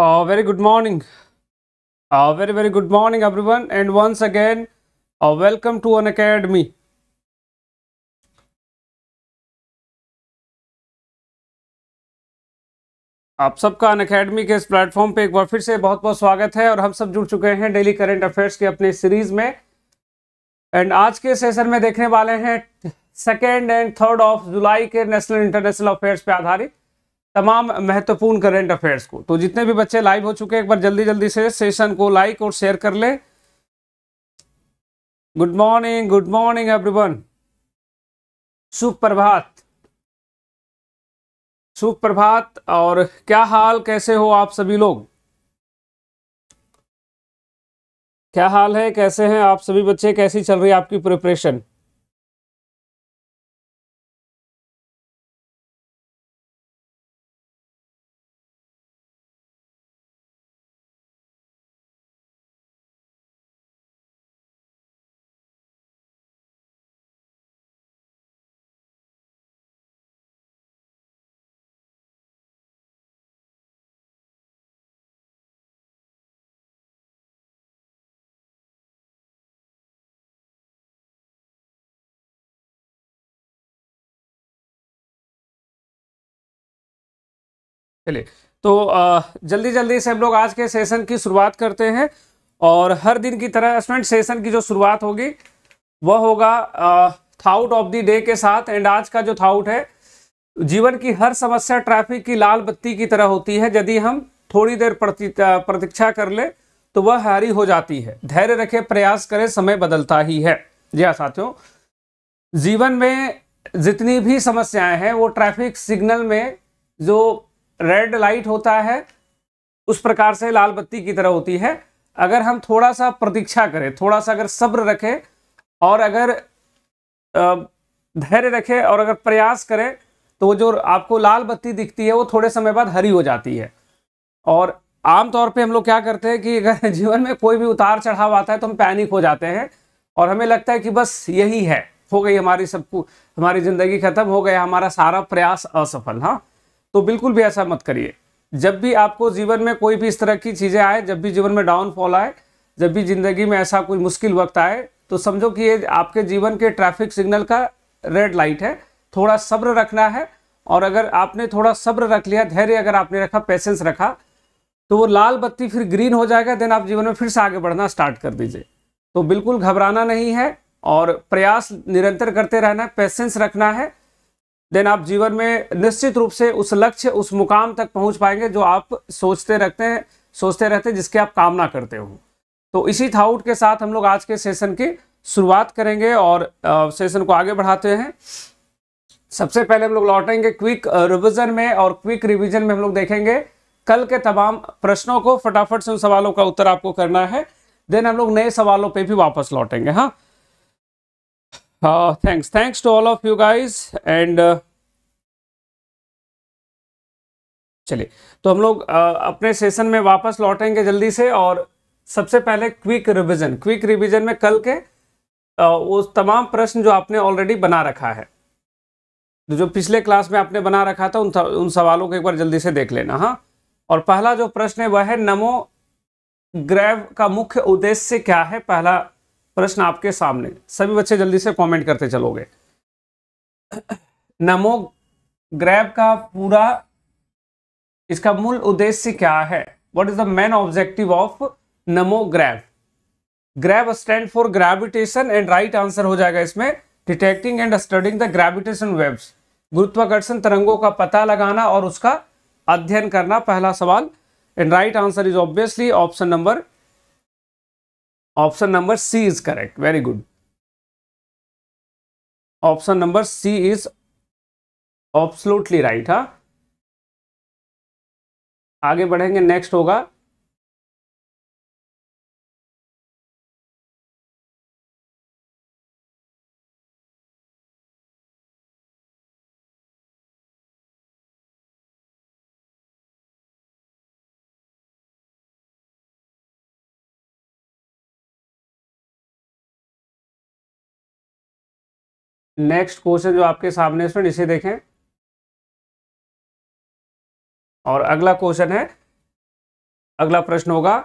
Uh, very good morning. Uh, very, very good morning, everyone. And once again, uh, welcome to an academy. आप सबका अन academy के इस platform पे एक बार फिर से बहुत बहुत स्वागत है और हम सब जुड़ चुके हैं डेली करंट अफेयर्स के अपने सीरीज में एंड आज के सेशन में देखने वाले हैं second and third of July के नेशनल इंटरनेशनल अफेयर्स पे आधारित तमाम महत्वपूर्ण करंट अफेयर्स को तो जितने भी बच्चे लाइव हो चुके हैं एक बार जल्दी जल्दी से सेशन को लाइक और शेयर कर ले good morning good morning everyone सुप्रभात सुप्रभात और क्या हाल कैसे हो आप सभी लोग क्या हाल है कैसे हैं आप सभी बच्चे कैसी चल रही है आपकी प्रिपरेशन चलिए तो जल्दी जल्दी से हम लोग आज के सेशन की शुरुआत करते हैं और हर दिन की तरह स्टूडेंट सेशन की जो शुरुआत होगी वह होगा थाउट ऑफ द डे के साथ एंड आज का जो थाउट है जीवन की हर समस्या ट्रैफिक की लाल बत्ती की तरह होती है यदि हम थोड़ी देर प्रतीक्षा कर ले तो वह हारी हो जाती है धैर्य रखे प्रयास करें समय बदलता ही है जी हाँ, साथियों जीवन में जितनी भी समस्याएं हैं वो ट्रैफिक सिग्नल में जो रेड लाइट होता है उस प्रकार से लाल बत्ती की तरह होती है अगर हम थोड़ा सा प्रतीक्षा करें थोड़ा सा अगर सब्र रखें और अगर धैर्य रखें और अगर प्रयास करें तो जो आपको लाल बत्ती दिखती है वो थोड़े समय बाद हरी हो जाती है और आमतौर पे हम लोग क्या करते हैं कि अगर जीवन में कोई भी उतार चढ़ाव आता है तो हम पैनिक हो जाते हैं और हमें लगता है कि बस यही है हो गई हमारी सबको हमारी ज़िंदगी खत्म हो गया हमारा सारा प्रयास असफल हाँ तो बिल्कुल भी ऐसा मत करिए जब भी आपको जीवन में कोई भी इस तरह की चीज़ें आए जब भी जीवन में डाउनफॉल आए जब भी ज़िंदगी में ऐसा कोई मुश्किल वक्त आए तो समझो कि ये आपके जीवन के ट्रैफिक सिग्नल का रेड लाइट है थोड़ा सब्र रखना है और अगर आपने थोड़ा सब्र रख लिया धैर्य अगर आपने रखा पेशेंस रखा तो वो लाल बत्ती फिर ग्रीन हो जाएगा देन आप जीवन में फिर से आगे बढ़ना स्टार्ट कर दीजिए तो बिल्कुल घबराना नहीं है और प्रयास निरंतर करते रहना है पेशेंस रखना है देन आप जीवन में निश्चित रूप से उस लक्ष्य उस मुकाम तक पहुंच पाएंगे जो आप सोचते रखते हैं सोचते रहते हैं जिसके आप कामना करते हो तो इसी थाउट के साथ हम लोग आज के सेशन की शुरुआत करेंगे और आ, सेशन को आगे बढ़ाते हैं सबसे पहले हम लोग लौटेंगे क्विक रिविजन में और क्विक रिविजन में हम लोग देखेंगे कल के तमाम प्रश्नों को फटाफट से उन सवालों का उत्तर आपको करना है देन हम लोग नए सवालों पर भी वापस लौटेंगे हाँ thanks uh, thanks thanks to all of you guys and uh, चलिए तो हम लोग uh, अपने सेशन में वापस लौटेंगे जल्दी से और सबसे पहले क्विक रिवीजन क्विक रिवीजन में कल के uh, वो तमाम प्रश्न जो आपने ऑलरेडी बना रखा है जो पिछले क्लास में आपने बना रखा था उन उन सवालों को एक बार जल्दी से देख लेना हाँ और पहला जो प्रश्न है वह है नमो ग्रैव का मुख्य उद्देश्य क्या है पहला प्रश्न आपके सामने सभी बच्चे जल्दी से कमेंट करते चलोगे नमो ग्रैब का पूरा इसका मूल उद्देश्य क्या है what is the main objective of नमो grab grab stand for gravitation and right answer हो जाएगा इसमें detecting and studying the gravitation waves गुरुत्वाकर्षण तरंगों का पता लगाना और उसका अध्ययन करना पहला सवाल and right answer is obviously option number option number C is correct very good option number C is absolutely right हा आगे बढ़ेंगे नेक्स्ट होगा नेक्स्ट क्वेश्चन जो आपके सामने स्टूडेंट इसे देखें और अगला क्वेश्चन है अगला प्रश्न होगा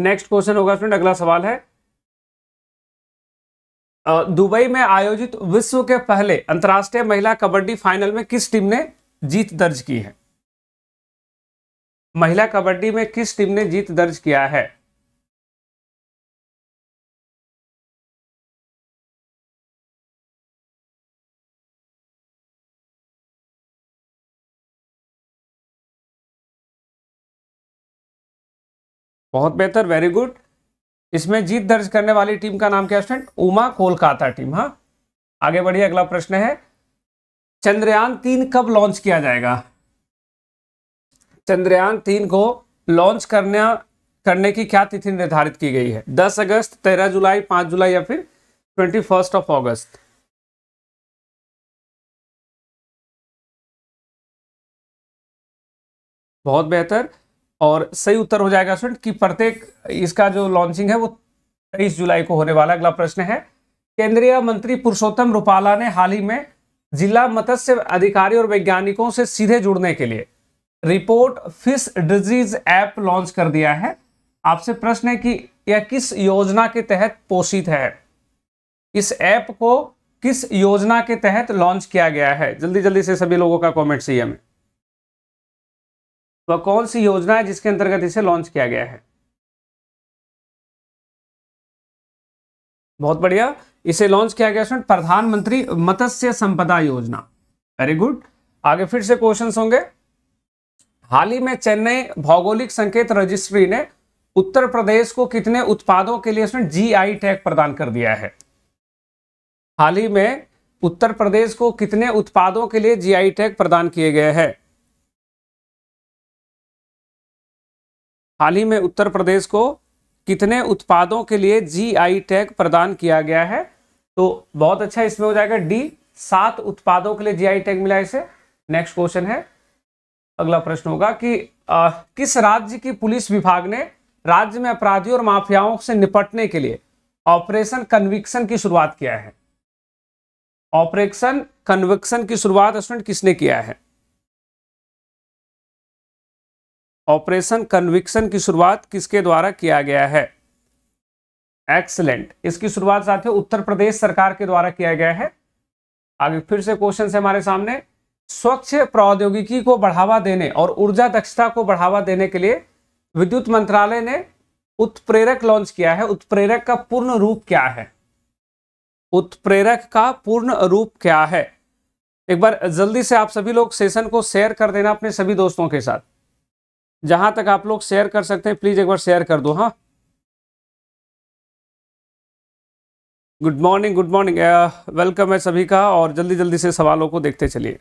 नेक्स्ट क्वेश्चन होगा स्टूडेंट अगला सवाल है दुबई में आयोजित विश्व के पहले अंतर्राष्ट्रीय महिला कबड्डी फाइनल में किस टीम ने जीत दर्ज की है महिला कबड्डी में किस टीम ने जीत दर्ज किया है बहुत बेहतर वेरी गुड इसमें जीत दर्ज करने वाली टीम का नाम क्या है उमा कोलकाता टीम हाँ आगे बढ़िए अगला प्रश्न है चंद्रयान तीन कब लॉन्च किया जाएगा चंद्रयान तीन को लॉन्च करने करने की क्या तिथि निर्धारित की गई है दस अगस्त तेरह जुलाई पांच जुलाई या फिर ट्वेंटी फर्स्ट ऑफ ऑगस्ट बहुत बेहतर और सही उत्तर हो जाएगा स्टूडेंट कि प्रत्येक इसका जो लॉन्चिंग है वो तेईस जुलाई को होने वाला अगला प्रश्न है केंद्रीय मंत्री पुरुषोत्तम रूपाला ने हाल ही में जिला मत्स्य अधिकारी और वैज्ञानिकों से सीधे जुड़ने के लिए report fish disease app launch कर दिया है आपसे प्रश्न है कि यह किस योजना के तहत पोषित है इस ऐप को किस योजना के तहत लॉन्च किया गया है जल्दी जल्दी से सभी लोगों का कमेंट चाहिए हमें वह कौन सी योजना है जिसके अंतर्गत इसे लॉन्च किया गया है बहुत बढ़िया इसे लॉन्च किया गया स्टूडेंट प्रधानमंत्री मत्स्य संपदा योजना वेरी गुड आगे फिर से क्वेश्चन होंगे हाल ही में चेन्नई भौगोलिक संकेत रजिस्ट्री ने उत्तर प्रदेश को कितने उत्पादों के लिए जी जीआई टैग प्रदान कर दिया है हाल ही में उत्तर प्रदेश को कितने उत्पादों के लिए जीआई टैग प्रदान किए गए हैं हाल ही में उत्तर प्रदेश को कितने उत्पादों के लिए जीआई टैग प्रदान किया गया है तो बहुत अच्छा इसमें हो जाएगा डी सात उत्पादों के लिए जीआई टैग मिला इसे नेक्स्ट क्वेश्चन है अगला प्रश्न होगा कि आ, किस राज्य की पुलिस विभाग ने राज्य में अपराधियों और माफियाओं से निपटने के लिए ऑपरेशन कन्विक्शन की शुरुआत किया है ऑपरेशन कन्विक्शन की शुरुआत स्टूडेंट किसने किया है ऑपरेशन कन्विक्शन की शुरुआत किसके द्वारा किया गया है एक्सलेंट इसकी शुरुआत साथियों उत्तर प्रदेश सरकार के द्वारा किया गया है आगे फिर से क्वेश्चन है हमारे सामने स्वच्छ प्रौद्योगिकी को बढ़ावा देने और ऊर्जा दक्षता को बढ़ावा देने के लिए विद्युत मंत्रालय ने उत्प्रेरक लॉन्च किया है उत्प्रेरक का पूर्ण रूप क्या है उत्प्रेरक का पूर्ण रूप क्या है एक बार जल्दी से आप सभी लोग सेशन को शेयर कर देना अपने सभी दोस्तों के साथ जहां तक आप लोग शेयर कर सकते हैं प्लीज एक बार शेयर कर दो हाँ good morning good morning welcome है सभी का और जल्दी जल्दी से सवालों को देखते चलिए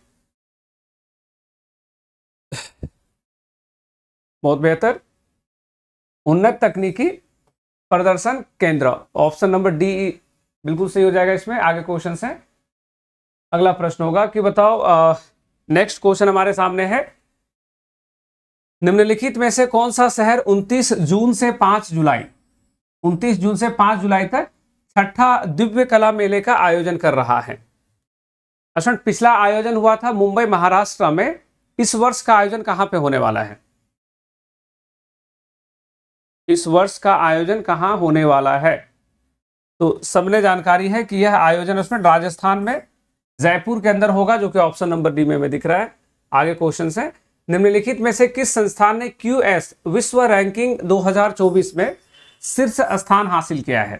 बहुत बेहतर उन्नत तकनीकी प्रदर्शन केंद्र ऑप्शन नंबर डी बिल्कुल सही हो जाएगा इसमें आगे क्वेश्चन है अगला प्रश्न होगा कि बताओ नेक्स्ट uh, क्वेश्चन हमारे सामने है निम्नलिखित में से कौन सा शहर 29 जून से 5 जुलाई 29 जून से 5 जुलाई तक छठा दिव्य कला मेले का आयोजन कर रहा है असल पिछला आयोजन हुआ था मुंबई महाराष्ट्र में इस वर्ष का आयोजन कहां पे होने वाला है इस वर्ष का आयोजन कहां होने वाला है तो सबने जानकारी है कि यह आयोजन उसमें राजस्थान में जयपुर के अंदर होगा जो कि ऑप्शन नंबर डी में, में दिख रहा है आगे क्वेश्चन है निम्नलिखित में से किस संस्थान ने क्यू एस विश्व रैंकिंग 2024 में शीर्ष स्थान हासिल किया है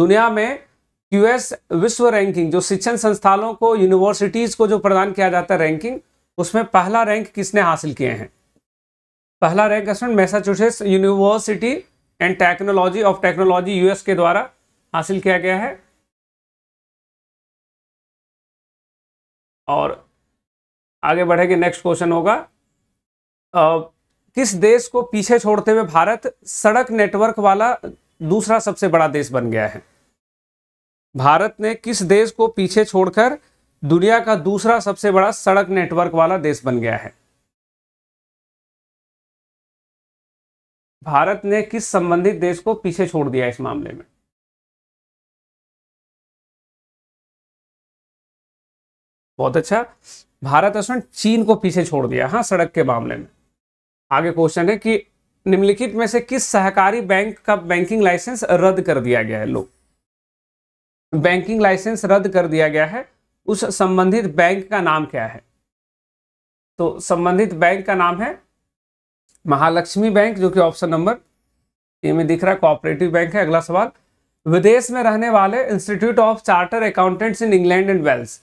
दुनिया में क्यू एस विश्व रैंकिंग जो शिक्षण संस्थानों को यूनिवर्सिटीज को जो प्रदान किया जाता है रैंकिंग उसमें पहला रैंक किसने हासिल किए हैं पहला rank student Massachusetts university and technology of technology US के द्वारा हासिल किया गया है और आगे बढ़ेंगे नेक्स्ट क्वेश्चन होगा आ, किस देश को पीछे छोड़ते हुए भारत सड़क नेटवर्क वाला दूसरा सबसे बड़ा देश बन गया है भारत ने किस देश को पीछे छोड़कर दुनिया का दूसरा सबसे बड़ा सड़क नेटवर्क वाला देश बन गया है भारत ने किस संबंधित देश को पीछे छोड़ दिया इस मामले में बहुत अच्छा भारत उसने चीन को पीछे छोड़ दिया हाँ सड़क के मामले में आगे क्वेश्चन है कि निम्नलिखित में से किस सहकारी बैंक का बैंकिंग लाइसेंस रद्द कर दिया गया है लोग बैंकिंग लाइसेंस रद्द कर दिया गया है उस संबंधित बैंक का नाम क्या है तो संबंधित बैंक का नाम है महालक्ष्मी बैंक जो कि ऑप्शन नंबर ए में दिख रहा है कोऑपरेटिव बैंक है अगला सवाल विदेश में रहने वाले institute of charter accountants in England and Wales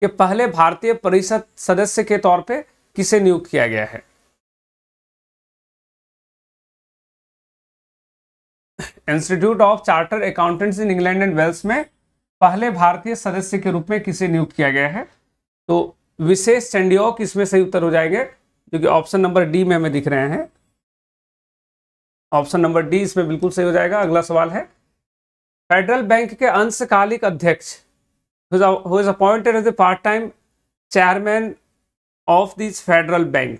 के पहले भारतीय परिषद सदस्य के तौर पे किसे नियुक्त किया गया है institute of charter accountants in England and Wales में पहले भारतीय सदस्य के रूप में किसे नियुक्त किया गया है तो विशेष चंडियोक इसमें सही उत्तर हो जाएंगे जो कि ऑप्शन नंबर डी में हमें दिख रहे हैं ऑप्शन नंबर डी इसमें बिल्कुल सही हो जाएगा अगला सवाल है फेडरल बैंक के अंशकालिक अध्यक्ष who is appointed as a part-time chairman of this federal bank.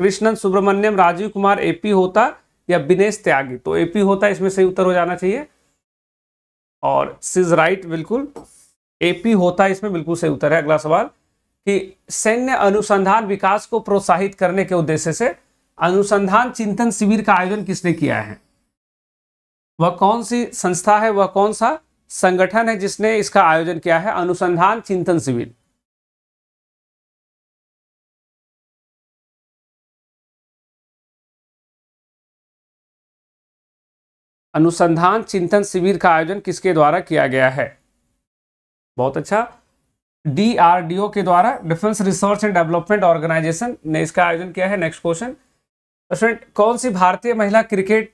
Krishnan Subramaniam Rajiv Kumar AP होता या विनेश त्यागी तो एपी होता इसमें सही उत्तर हो जाना चाहिए और सिज राइट बिल्कुल एपी होता इसमें बिल्कुल सही उत्तर है अगला सवाल कि सैन्य अनुसंधान विकास को प्रोत्साहित करने के उद्देश्य से अनुसंधान चिंतन शिविर का आयोजन किसने किया है वह कौन सी संस्था है वह कौन सा संगठन है जिसने इसका आयोजन किया है अनुसंधान चिंतन शिविर अनुसंधान चिंतन शिविर का आयोजन किसके द्वारा किया गया है बहुत अच्छा डीआरडीओ के द्वारा defence research and development organisation ने इसका आयोजन किया है नेक्स्ट क्वेश्चन तो कौन सी भारतीय महिला क्रिकेट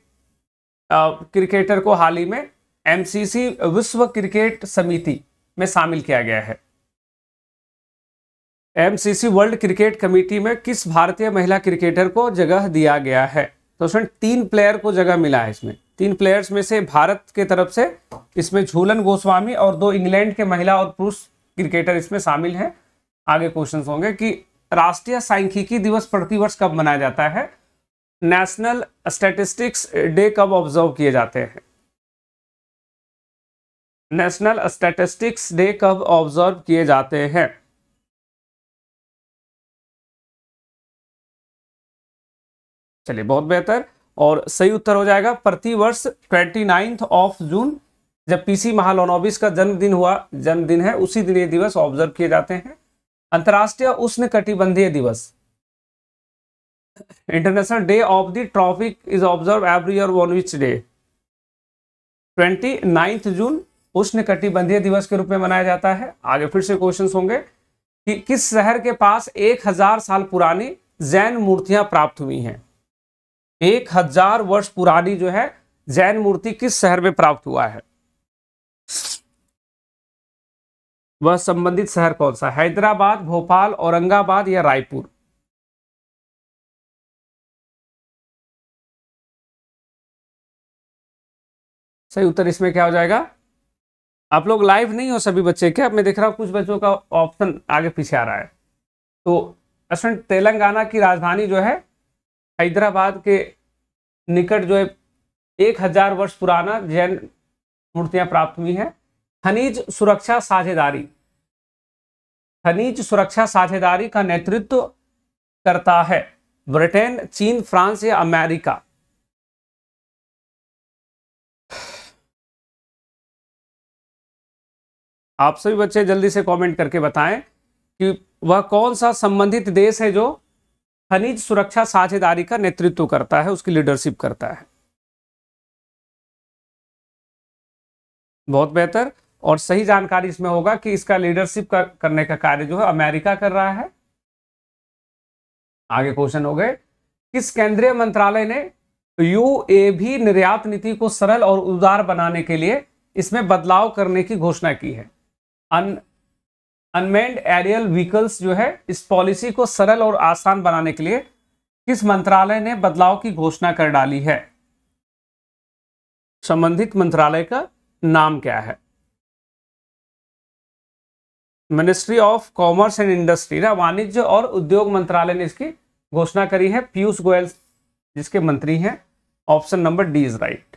आ, क्रिकेटर को हाल ही में एमसीसी विश्व क्रिकेट समिति में शामिल किया गया है एमसीसी वर्ल्ड क्रिकेट कमेटी में किस भारतीय महिला क्रिकेटर को जगह दिया गया है तो उसमें तीन प्लेयर को जगह मिला है इसमें तीन प्लेयर्स में से भारत के तरफ से इसमें झूलन गोस्वामी और दो इंग्लैंड के महिला और पुरुष क्रिकेटर इसमें शामिल हैं आगे क्वेश्चन होंगे कि राष्ट्रीय सांख्यिकी दिवस प्रतिवर्ष कब मनाया जाता है नेशनल स्टेटिस्टिक्स डे कब ऑब्जर्व किए जाते हैं नेशनल स्टैटिस्टिक्स डे कब ऑब्जर्व किए जाते हैं चलिए बहुत बेहतर और सही उत्तर हो जाएगा प्रतिवर्ष ट्वेंटी नाइन्थ ऑफ जून जब पीसी महालोनोबिस का जन्मदिन हुआ जन्मदिन है उसी दिन ये दिवस ऑब्जर्व किए जाते हैं अंतर्राष्ट्रीय उष्ण कटिबंधीय दिवस international day of the tropic is observe every year on which day twenty ninth June उष्ण कटिबंधीय दिवस के रूप में मनाया जाता है आगे फिर से क्वेश्चन होंगे कि किस शहर के पास एक हजार साल पुरानी जैन मूर्तियां प्राप्त हुई हैं एक हजार वर्ष पुरानी जो है जैन मूर्ति किस शहर में प्राप्त हुआ है वह संबंधित शहर कौन सा हैदराबाद भोपाल औरंगाबाद या रायपुर सही उत्तर इसमें क्या हो जाएगा आप लोग लाइव नहीं हो सभी बच्चे क्या मैं देख रहा हूँ कुछ बच्चों का ऑप्शन आगे पीछे आ रहा है तो असल तेलंगाना की राजधानी जो है हैदराबाद के निकट जो है एक हजार वर्ष पुराना जैन मूर्तियां प्राप्त हुई हैं खनिज सुरक्षा साझेदारी खनिज सुरक्षा साझेदारी का नेतृत्व करता है ब्रिटेन चीन फ्रांस या अमेरिका आप सभी बच्चे जल्दी से कमेंट करके बताएं कि वह कौन सा संबंधित देश है जो खनिज सुरक्षा साझेदारी का नेतृत्व करता है उसकी लीडरशिप करता है बहुत बेहतर और सही जानकारी इसमें होगा कि इसका लीडरशिप कर, करने का कार्य जो है अमेरिका कर रहा है आगे क्वेश्चन हो गए किस केंद्रीय मंत्रालय ने यू ए भी निर्यात नीति को सरल और उदार बनाने के लिए इसमें बदलाव करने की घोषणा की है अन अनमेंड एरियल व्हीकल्स जो है इस पॉलिसी को सरल और आसान बनाने के लिए किस मंत्रालय ने बदलाव की घोषणा कर डाली है संबंधित मंत्रालय का नाम क्या है ministry of commerce and industry ना वाणिज्य और उद्योग मंत्रालय ने इसकी घोषणा करी है पीयूष गोयल जिसके मंत्री हैं option number D is right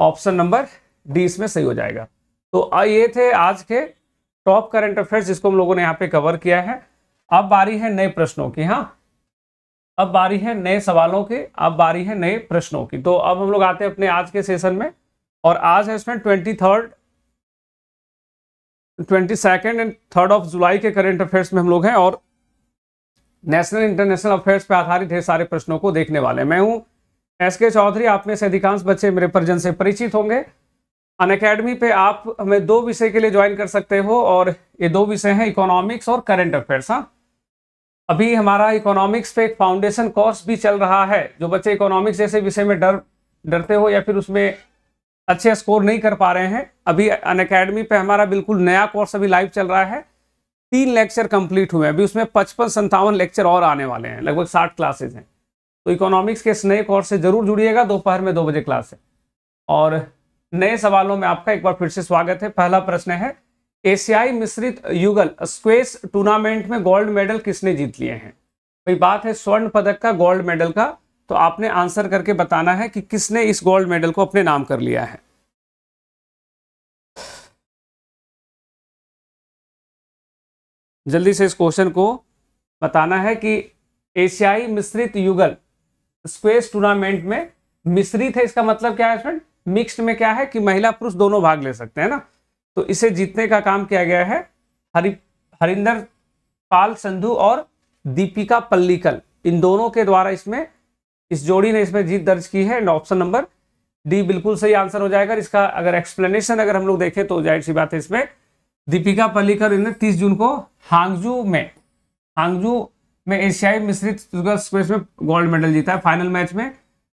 option number D इसमें सही हो जाएगा तो ये थे आज के टॉप करंट अफेयर्स जिसको हम लोगों ने यहाँ पे कवर किया है अब बारी है नए प्रश्नों की हाँ अब बारी है नए सवालों की अब बारी है नए प्रश्नों की तो अब हम लोग आते हैं अपने आज के सेशन में और आज है इसमें twenty third twenty second and third of July के करंट अफेयर्स में हम लोग हैं और नेशनल इंटरनेशनल अफेयर्स पर आधारित ढेर सारे प्रश्नों को देखने वाले मैं हूँ एस के चौधरी आप में से अधिकांश बच्चे मेरे परिजन से परिचित होंगे अन अकेडमी पे आप हमें दो विषय के लिए ज्वाइन कर सकते हो और ये दो विषय हैं इकोनॉमिक्स और करेंट अफेयर्स हाँ अभी हमारा इकोनॉमिक्स पे एक फाउंडेशन कोर्स भी चल रहा है जो बच्चे इकोनॉमिक्स जैसे विषय में डर डरते हो या फिर उसमें अच्छे स्कोर नहीं कर पा रहे हैं अभी अन अकेडमी पे हमारा बिल्कुल नया कोर्स अभी लाइव चल रहा है तीन लेक्चर कंप्लीट हुए हैं अभी उसमें पचपन संतावन लेक्चर और आने वाले हैं लगभग साठ क्लासेज हैं तो इकोनॉमिक्स के इस नए कोर्स से जरूर जुड़िएगा दोपहर में दो बजे क्लास है और नए सवालों में आपका एक बार फिर से स्वागत है पहला प्रश्न है एशियाई मिश्रित युगल स्क्वेस टूर्नामेंट में गोल्ड मेडल किसने जीत लिए हैं भाई बात है स्वर्ण पदक का गोल्ड मेडल का तो आपने आंसर करके बताना है कि किसने इस गोल्ड मेडल को अपने नाम कर लिया है जल्दी से इस क्वेश्चन को बताना है कि एशियाई मिश्रित युगल स्क्वेस टूर्नामेंट में मिश्रित है इसका मतलब क्या है फ्रेंड मिक्स्ड में क्या है कि महिला पुरुष दोनों भाग ले सकते हैं ना तो इसे जीतने का काम किया गया है हरि हरिंदर पाल संधु और दीपिका पल्लीकल इन दोनों के द्वारा इसमें इस जोड़ी ने इसमें जीत दर्ज की है एंड ऑप्शन नंबर डी बिल्कुल सही आंसर हो जाएगा इसका अगर एक्सप्लेनेशन अगर हम लोग देखें तो जाहिर सी बात है इसमें दीपिका पल्लिकल इन्हें तीस जून को हांगजू में हांगजू में एशियाई मिश्रित स्पेस में गोल्ड मेडल जीता है फाइनल मैच में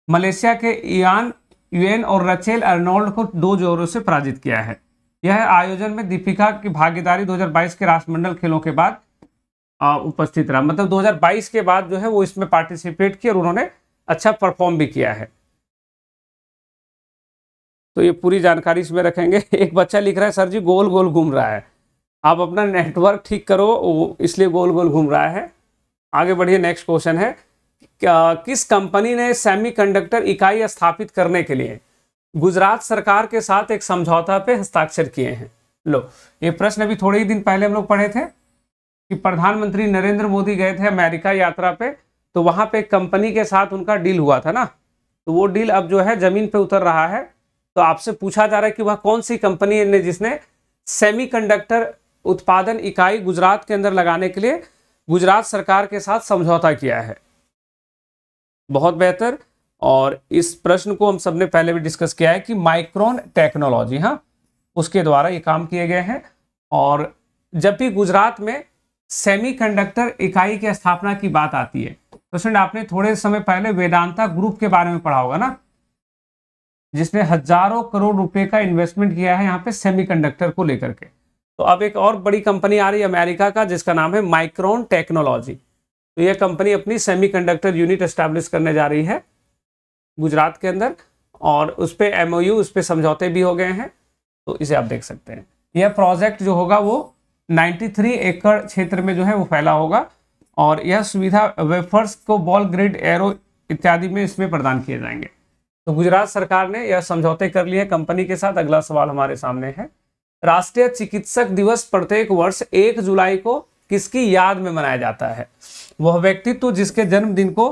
मलेशिया के इयान यूएन और रचेल अर्नोल्ड को दो जोरों से पराजित किया है यह आयोजन में दीपिका की भागीदारी 2022 के राष्ट्रमंडल खेलों के बाद उपस्थित रहा मतलब 2022 के बाद जो है वो इसमें पार्टिसिपेट किया और उन्होंने अच्छा परफॉर्म भी किया है तो ये पूरी जानकारी इसमें रखेंगे एक बच्चा लिख रहा है सर जी गोल गोल घूम रहा है आप अपना नेटवर्क ठीक करो इसलिए गोल गोल घूम रहा है आगे बढ़िए नेक्स्ट क्वेश्चन है किस कंपनी ने सेमीकंडक्टर इकाई स्थापित करने के लिए गुजरात सरकार के साथ एक समझौता पे हस्ताक्षर किए हैं लो ये प्रश्न अभी थोड़े ही दिन पहले हम लोग पढ़े थे कि प्रधानमंत्री नरेंद्र मोदी गए थे अमेरिका यात्रा पे तो वहां पे कंपनी के साथ उनका डील हुआ था ना तो वो डील अब जो है जमीन पे उतर रहा है तो आपसे पूछा जा रहा है कि वह कौन सी कंपनी ने जिसने सेमीकंडक्टर उत्पादन इकाई गुजरात के अंदर लगाने के लिए गुजरात सरकार के साथ समझौता किया है बहुत बेहतर और इस प्रश्न को हम सबने पहले भी डिस्कस किया है कि माइक्रोन टेक्नोलॉजी हाँ उसके द्वारा ये काम किए गए हैं और जब भी गुजरात में सेमीकंडक्टर इकाई की स्थापना की बात आती है तो फ्रेंड आपने थोड़े समय पहले वेदांता ग्रुप के बारे में पढ़ा होगा ना जिसने हजारों करोड़ रुपए का इन्वेस्टमेंट किया है यहाँ पे सेमीकंडक्टर को लेकर के तो अब एक और बड़ी कंपनी आ रही है अमेरिका का जिसका नाम है माइक्रोन टेक्नोलॉजी तो यह कंपनी अपनी सेमीकंडक्टर यूनिट इस्टेब्लिश करने जा रही है गुजरात के अंदर और उस पर एम उस पर समझौते भी हो गए हैं तो इसे आप देख सकते हैं यह प्रोजेक्ट जो होगा वो 93 एकड़ क्षेत्र में जो है वो फैला होगा और यह सुविधा वेफर्स को बॉल ग्रिड एरो इत्यादि में इसमें प्रदान किए जाएंगे तो गुजरात सरकार ने यह समझौते कर लिए कंपनी के साथ अगला सवाल हमारे सामने है राष्ट्रीय चिकित्सक दिवस प्रत्येक वर्ष एक जुलाई को किसकी याद में मनाया जाता है वह व्यक्तित्व तो जिसके जन्मदिन को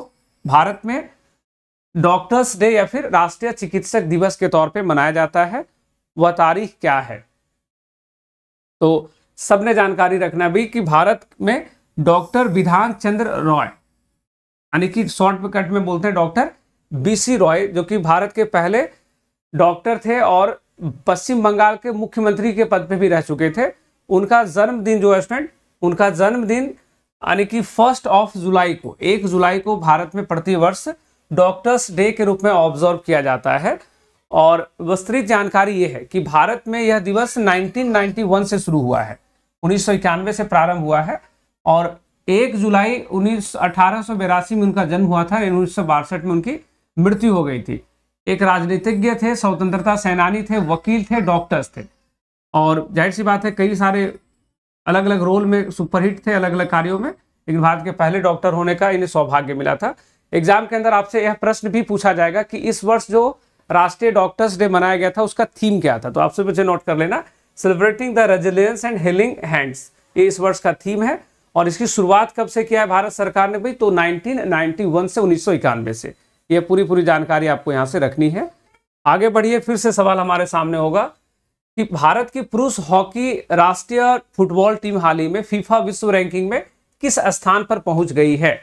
भारत में डॉक्टर्स डे या फिर राष्ट्रीय चिकित्सक दिवस के तौर पे मनाया जाता है वह तारीख क्या है तो सबने जानकारी रखना भी कि भारत में डॉक्टर विधान चंद्र रॉय यानी कि शॉर्ट कट में बोलते हैं डॉक्टर बीसी रॉय जो कि भारत के पहले डॉक्टर थे और पश्चिम बंगाल के मुख्यमंत्री के पद पे भी रह चुके थे उनका जन्मदिन जो है स्टूडेंट उनका जन्मदिन यानी कि फर्स्ट ऑफ जुलाई को एक जुलाई को भारत में प्रतिवर्ष डॉक्टर्स डे के रूप में ऑब्जर्व किया जाता है और विस्तृत जानकारी ये है कि भारत में यह दिवस 1991 से शुरू हुआ है उन्नीस से प्रारंभ हुआ है और एक जुलाई उन्नीस अठारह में उनका जन्म हुआ था उन्नीस में उनकी मृत्यु हो गई थी एक राजनीतिज्ञ थे स्वतंत्रता सेनानी थे वकील थे डॉक्टर्स थे और जाहिर सी बात है कई सारे अलग अलग रोल में सुपरहिट थे अलग अलग कार्यों में लेकिन भारत के पहले डॉक्टर होने का इन्हें सौभाग्य मिला था एग्जाम के अंदर आपसे यह प्रश्न भी पूछा जाएगा कि इस वर्ष जो राष्ट्रीय डॉक्टर्स डे मनाया गया था उसका थीम क्या था तो आपसे मुझे नोट कर लेना celebrating the resilience and healing hands ये इस वर्ष का थीम है और इसकी शुरुआत कब से किया है भारत सरकार ने भाई तो 1991 से उन्नीस से ये पूरी पूरी जानकारी आपको यहाँ से रखनी है आगे बढ़िए फिर से सवाल हमारे सामने होगा कि भारत की पुरुष हॉकी राष्ट्रीय फुटबॉल टीम हाल ही में फीफा विश्व रैंकिंग में किस स्थान पर पहुंच गई है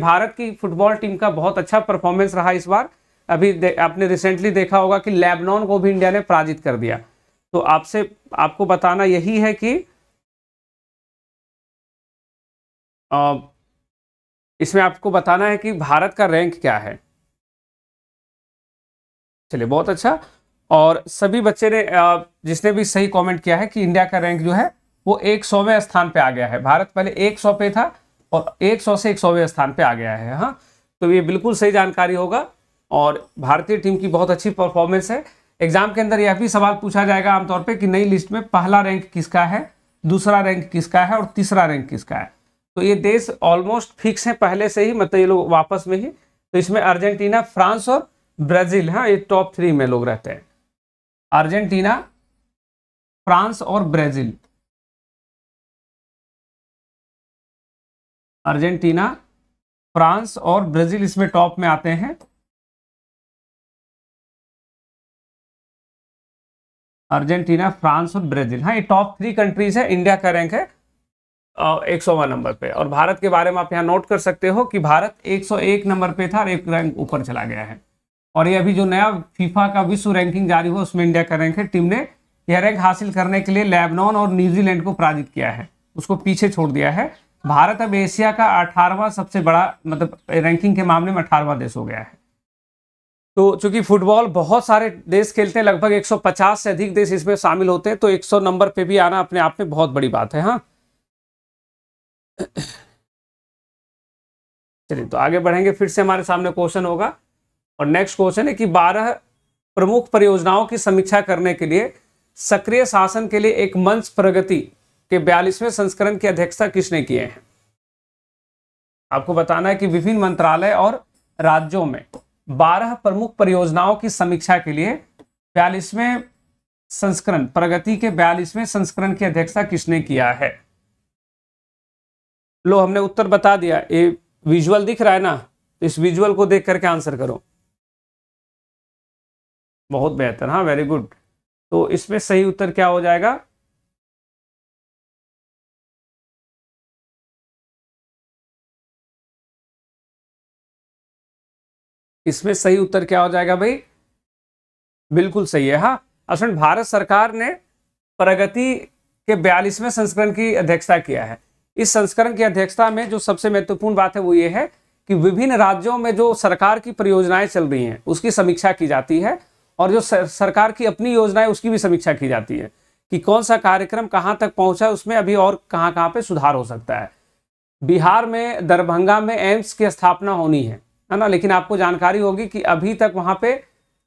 भारत की फुटबॉल टीम का बहुत अच्छा परफॉर्मेंस रहा इस बार अभी आपने रिसेंटली देखा होगा कि लेबनॉन को भी इंडिया ने पराजित कर दिया तो आपसे आपको बताना यही है कि आ, इसमें आपको बताना है कि भारत का रैंक क्या है चलिए बहुत अच्छा और सभी बच्चे ने जिसने भी सही कमेंट किया है कि इंडिया का रैंक जो है वो एक सौवें स्थान पे आ गया है भारत पहले एक सौ पे था और एक सौ से एक सौवें स्थान पे आ गया है हाँ तो ये बिल्कुल सही जानकारी होगा और भारतीय टीम की बहुत अच्छी परफॉर्मेंस है एग्जाम के अंदर यह भी सवाल पूछा जाएगा आमतौर पर कि नई लिस्ट में पहला रैंक किसका है दूसरा रैंक किसका है और तीसरा रैंक किसका है तो ये देश ऑलमोस्ट फिक्स है पहले से ही मतलब ये लोग वापस में ही तो इसमें अर्जेंटीना फ्रांस और ब्राज़ील हाँ ये टॉप थ्री में लोग रहते हैं अर्जेंटीना फ्रांस और ब्राजील अर्जेंटीना फ्रांस और ब्राजील इसमें टॉप में आते हैं अर्जेंटीना फ्रांस और ब्राजील हाँ ये टॉप थ्री कंट्रीज है इंडिया का रैंक है एक सौ नंबर पे और भारत के बारे में आप यहाँ नोट कर सकते हो कि भारत 101 नंबर पे था और एक रैंक ऊपर चला गया है और ये अभी जो नया फीफा का विश्व रैंकिंग जारी हुआ उसमें इंडिया का रैंक है टीम ने यह रैंक हासिल करने के लिए लेबनान और न्यूजीलैंड को पराजित किया है उसको पीछे छोड़ दिया है भारत अब एशिया का अठारवा सबसे बड़ा मतलब रैंकिंग के मामले में अठारवा देश हो गया है तो चूंकि फुटबॉल बहुत सारे देश खेलते हैं लगभग 150 से अधिक देश इसमें शामिल होते हैं तो 100 नंबर पे भी आना अपने आप में बहुत बड़ी बात है हाँ चलिए तो आगे बढ़ेंगे फिर से हमारे सामने क्वेश्चन होगा और नेक्स्ट क्वेश्चन है कि बारह प्रमुख परियोजनाओं की समीक्षा करने के लिए सक्रिय शासन के लिए एक मंच प्रगति के बयालीसवें संस्करण की अध्यक्षता किसने किए हैं आपको बताना है कि विभिन्न मंत्रालय और राज्यों में बारह प्रमुख परियोजनाओं की समीक्षा के लिए बयालीसवें संस्करण प्रगति के बयालीसवें संस्करण की अध्यक्षता किसने किया है लो हमने उत्तर बता दिया ये विजुअल दिख रहा है ना तो इस विजुअल को देख करके आंसर करो बहुत बेहतर हाँ वेरी गुड तो इसमें सही उत्तर क्या हो जाएगा इसमें सही उत्तर क्या हो जाएगा भाई बिल्कुल सही है हाँ असल भारत सरकार ने प्रगति के बयालीसवें संस्करण की अध्यक्षता किया है इस संस्करण की अध्यक्षता में जो सबसे महत्वपूर्ण बात है वो ये है कि विभिन्न राज्यों में जो सरकार की परियोजनाएं चल रही हैं उसकी समीक्षा की जाती है और जो सरकार की अपनी योजना है उसकी भी समीक्षा की जाती है कि कौन सा कार्यक्रम कहाँ तक पहुँचा है उसमें अभी और कहाँ कहाँ पर सुधार हो सकता है बिहार में दरभंगा में एम्स की स्थापना होनी है है ना लेकिन आपको जानकारी होगी कि अभी तक वहाँ पे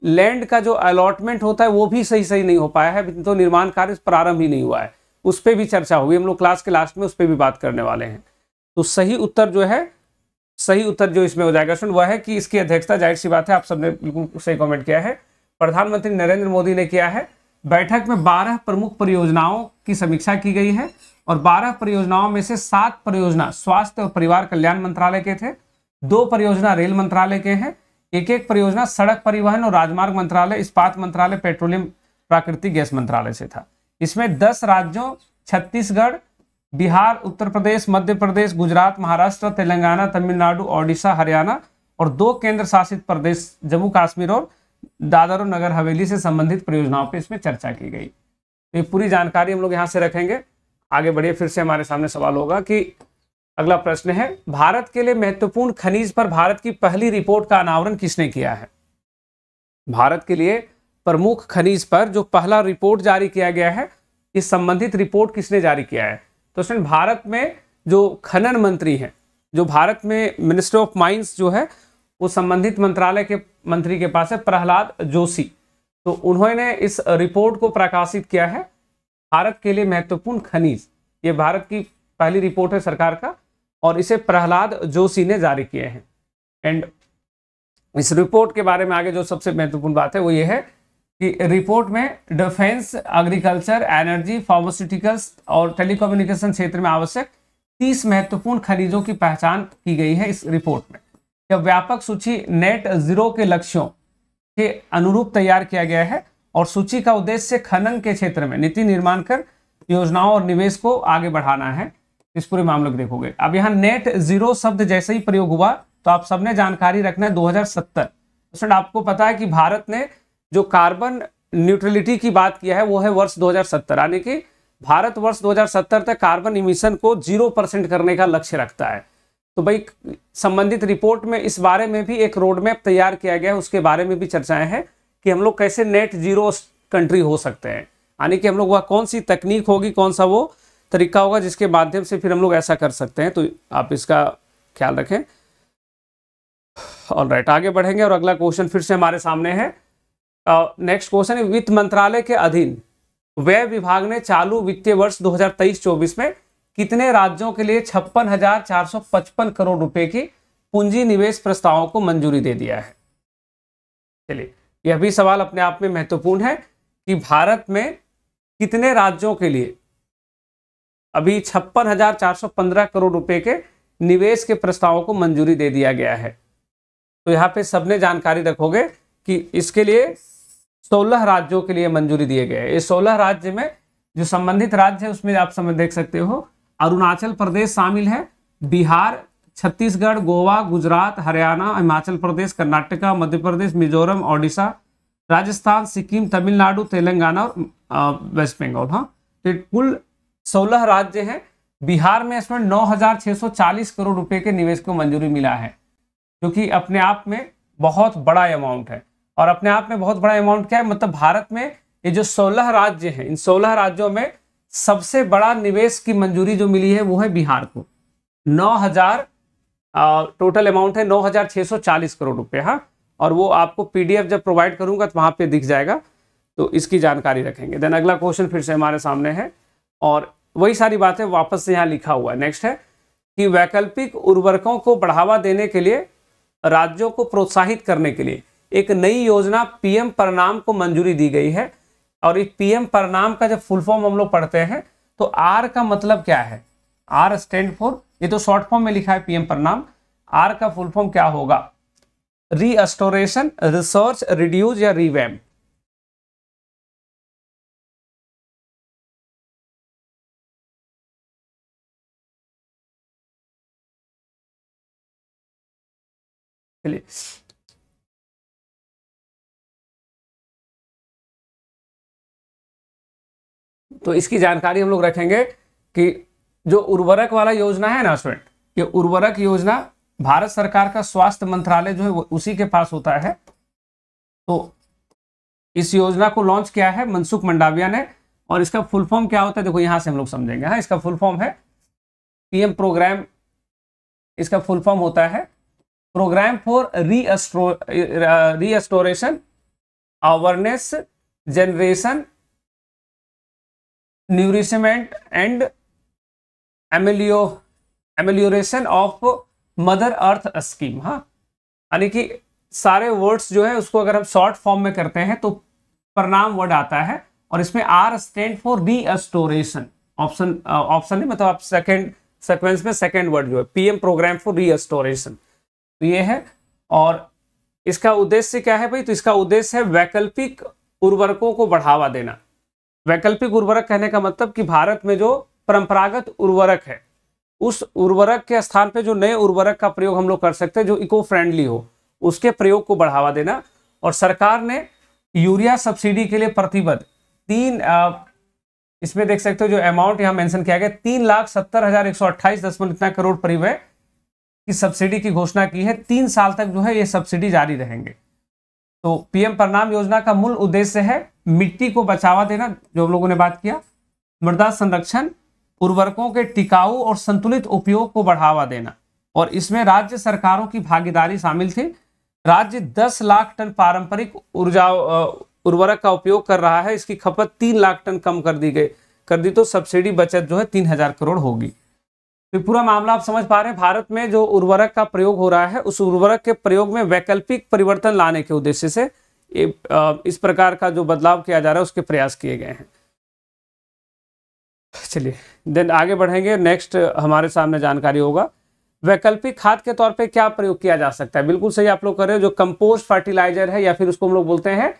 लैंड का जो अलॉटमेंट होता है वो भी सही सही नहीं हो पाया है तो निर्माण कार्य प्रारंभ ही नहीं हुआ है उस पर भी चर्चा होगी हम लोग क्लास के लास्ट में उस पर भी बात करने वाले हैं तो सही उत्तर जो है सही उत्तर जो इसमें हो जाएगा सुन वह है कि इसकी अध्यक्षता जाहिर सी बात है आप सबने बिल्कुल सही कमेंट किया है प्रधानमंत्री नरेंद्र मोदी ने किया है बैठक में 12 प्रमुख परियोजनाओं की समीक्षा की गई है और 12 परियोजनाओं में से सात परियोजना स्वास्थ्य और परिवार कल्याण मंत्रालय के थे दो परियोजना रेल मंत्रालय के हैं एक एक परियोजना सड़क परिवहन और राजमार्ग मंत्रालय इस्पात मंत्रालय पेट्रोलियम प्राकृतिक गैस मंत्रालय से था इसमें दस राज्यों छत्तीसगढ़ बिहार उत्तर प्रदेश मध्य प्रदेश गुजरात महाराष्ट्र तेलंगाना तमिलनाडु ओडिशा हरियाणा और दो केंद्र शासित प्रदेश जम्मू कश्मीर और दादर और नगर हवेली से संबंधित परियोजनाओं पर इसमें चर्चा की गई तो ये पूरी जानकारी हम लोग यहाँ से रखेंगे आगे बढ़िए फिर से हमारे सामने सवाल होगा कि अगला प्रश्न है भारत के लिए महत्वपूर्ण खनिज पर भारत की पहली रिपोर्ट का अनावरण किसने किया है भारत के लिए प्रमुख खनिज पर जो पहला रिपोर्ट जारी किया गया है इस संबंधित रिपोर्ट किसने जारी किया है तो भारत में जो खनन मंत्री हैं जो भारत में मिनिस्टर ऑफ माइंस जो है वो संबंधित मंत्रालय के मंत्री के पास है प्रहलाद जोशी तो उन्होंने इस रिपोर्ट को प्रकाशित किया है भारत के लिए महत्वपूर्ण खनिज ये भारत की पहली रिपोर्ट है सरकार का और इसे प्रहलाद जोशी ने जारी किए हैं एंड इस रिपोर्ट के बारे में आगे जो सबसे महत्वपूर्ण बात है वो ये है कि रिपोर्ट में डिफेंस एग्रीकल्चर एनर्जी फार्मास्यूटिकल्स और टेलीकम्युनिकेशन क्षेत्र में आवश्यक तीस महत्वपूर्ण खनिजों की पहचान की गई है इस रिपोर्ट में या व्यापक सूची नेट जीरो के लक्ष्यों के अनुरूप तैयार किया गया है और सूची का उद्देश्य खनन के क्षेत्र में नीति निर्माण कर योजनाओं और निवेश को आगे बढ़ाना है इस पूरे मामले को देखोगे अब यहाँ नेट जीरो शब्द जैसे ही प्रयोग हुआ तो आप सबने जानकारी रखना है दो हजार आपको पता है कि भारत ने जो कार्बन न्यूट्रलिटी की बात किया है वो है वर्ष 2070 यानी कि भारत वर्ष 2070 तक कार्बन इमिशन को जीरो परसेंट करने का लक्ष्य रखता है तो भाई संबंधित रिपोर्ट में इस बारे में भी एक रोड मैप तैयार किया गया है उसके बारे में भी चर्चाएं हैं कि हम लोग कैसे नेट जीरो कंट्री हो सकते हैं यानी कि हम लोग वह कौन सी तकनीक होगी कौन सा वो तरीका होगा जिसके माध्यम से फिर हम लोग ऐसा कर सकते हैं तो आप इसका ख्याल रखें और राइट आगे बढ़ेंगे और अगला क्वेश्चन फिर से हमारे सामने है नेक्स्ट क्वेश्चन वित्त मंत्रालय के अधीन व्यय विभाग ने चालू वित्तीय वर्ष 2023-24 में कितने राज्यों के लिए छप्पन करोड़ रुपए की पूंजी निवेश प्रस्तावों को मंजूरी दे दिया है चलिए यह भी सवाल अपने आप में महत्वपूर्ण है कि भारत में कितने राज्यों के लिए अभी छप्पन हजार चार सौ पंद्रह करोड़ रुपए के निवेश के प्रस्तावों को मंजूरी दे दिया गया है तो यहाँ पे सबने जानकारी रखोगे कि इसके लिए सोलह राज्यों के लिए मंजूरी दिए गए ये सोलह राज्य में जो संबंधित राज्य है उसमें आप समझ देख सकते हो अरुणाचल प्रदेश शामिल है बिहार छत्तीसगढ़ गोवा गुजरात हरियाणा हिमाचल प्रदेश कर्नाटका मध्य प्रदेश मिजोरम ओडिशा राजस्थान सिक्किम तमिलनाडु तेलंगाना और वेस्ट बंगाल हाँ तो कुल सोलह राज्य हैं बिहार में इसमें 9,640 करोड़ रुपए के निवेश को मंजूरी मिला है जो कि अपने आप में बहुत बड़ा अमाउंट है और अपने आप में बहुत बड़ा अमाउंट क्या है मतलब भारत में ये जो सोलह राज्य हैं इन सोलह राज्यों में सबसे बड़ा निवेश की मंजूरी जो मिली है वो है बिहार को नौ हजार टोटल अमाउंट है नौ हजार छह सौ चालीस करोड़ रुपए हाँ और वो आपको पीडीएफ जब प्रोवाइड करूंगा तो वहां पे दिख जाएगा तो इसकी जानकारी रखेंगे देन अगला क्वेश्चन फिर से हमारे सामने है और वही सारी बातें वापस से यहाँ लिखा हुआ है नेक्स्ट है कि वैकल्पिक उर्वरकों को बढ़ावा देने के लिए राज्यों को प्रोत्साहित करने के लिए एक नई योजना पीएम परिणाम को मंजूरी दी गई है और ये पीएम प्रणाम का जब फुल फॉर्म हम लोग पढ़ते हैं तो आर का मतलब क्या है आर स्टैंड फॉर ये तो शॉर्ट फॉर्म में लिखा है पीएम परनाम आर का फुल फॉर्म क्या होगा रीस्टोरेशन रिसर्च रिड्यूज या रिवैम चलिए तो इसकी जानकारी हम लोग रखेंगे कि जो उर्वरक वाला योजना है ना स्टूडेंट ये उर्वरक योजना भारत सरकार का स्वास्थ्य मंत्रालय जो है वो उसी के पास होता है तो इस योजना को लॉन्च किया है मनसुख मंडाविया ने और इसका फुल फॉर्म क्या होता है देखो यहां से हम लोग समझेंगे हाँ इसका फुल फॉर्म है पीएम प्रोग्राम इसका फुल फॉर्म होता है programme for restoration awareness generation and amelio amelioration of mother earth scheme हाँ यानी कि सारे वर्ड्स जो है उसको अगर हम शॉर्ट फॉर्म में करते हैं तो प्रणाम वर्ड आता है और इसमें R stand for restoration option option नहीं मतलब आप सेकेंड सेक्वेंस में सेकेंड वर्ड जो है पीएम प्रोग्राम फॉर रीएस्टोरेशन तो ये है और इसका उद्देश्य क्या है भाई तो इसका उद्देश्य है वैकल्पिक उर्वरकों को बढ़ावा देना वैकल्पिक उर्वरक कहने का मतलब कि भारत में जो परंपरागत उर्वरक है उस उर्वरक के स्थान पे जो नए उर्वरक का प्रयोग हम लोग कर सकते हैं जो इको फ्रेंडली हो उसके प्रयोग को बढ़ावा देना और सरकार ने यूरिया सब्सिडी के लिए प्रतिबद्ध तीन इसमें देख सकते हो जो अमाउंट यहाँ मेंशन किया गया तीन लाख सत्तर हजार एक सौ अट्ठाईस दशमलव इतना करोड़ परिवय की सब्सिडी की घोषणा की है तीन साल तक जो है ये सब्सिडी जारी रहेंगे तो पीएम प्रणाम योजना का मूल उद्देश्य है मिट्टी को बचावा देना जो हम लोगों ने बात किया मृदा संरक्षण उर्वरकों के टिकाऊ और संतुलित उपयोग को बढ़ावा देना और इसमें राज्य सरकारों की भागीदारी शामिल थी राज्य 10 लाख टन पारंपरिक ऊर्जा उर्वरक का उपयोग कर रहा है इसकी खपत तीन लाख टन कम कर दी गई कर दी तो सब्सिडी बचत जो है तीन हजार करोड़ होगी तो पूरा मामला आप समझ पा रहे हैं भारत में जो उर्वरक का प्रयोग हो रहा है उस उर्वरक के प्रयोग में वैकल्पिक परिवर्तन लाने के उद्देश्य से ये इस प्रकार का जो बदलाव किया जा रहा है उसके प्रयास किए गए हैं चलिए देन आगे बढ़ेंगे नेक्स्ट हमारे सामने जानकारी होगा वैकल्पिक खाद के तौर पे क्या प्रयोग किया जा सकता है बिल्कुल सही आप लोग कर रहे हो जो कंपोस्ट फर्टिलाइजर है या फिर उसको हम लोग बोलते हैं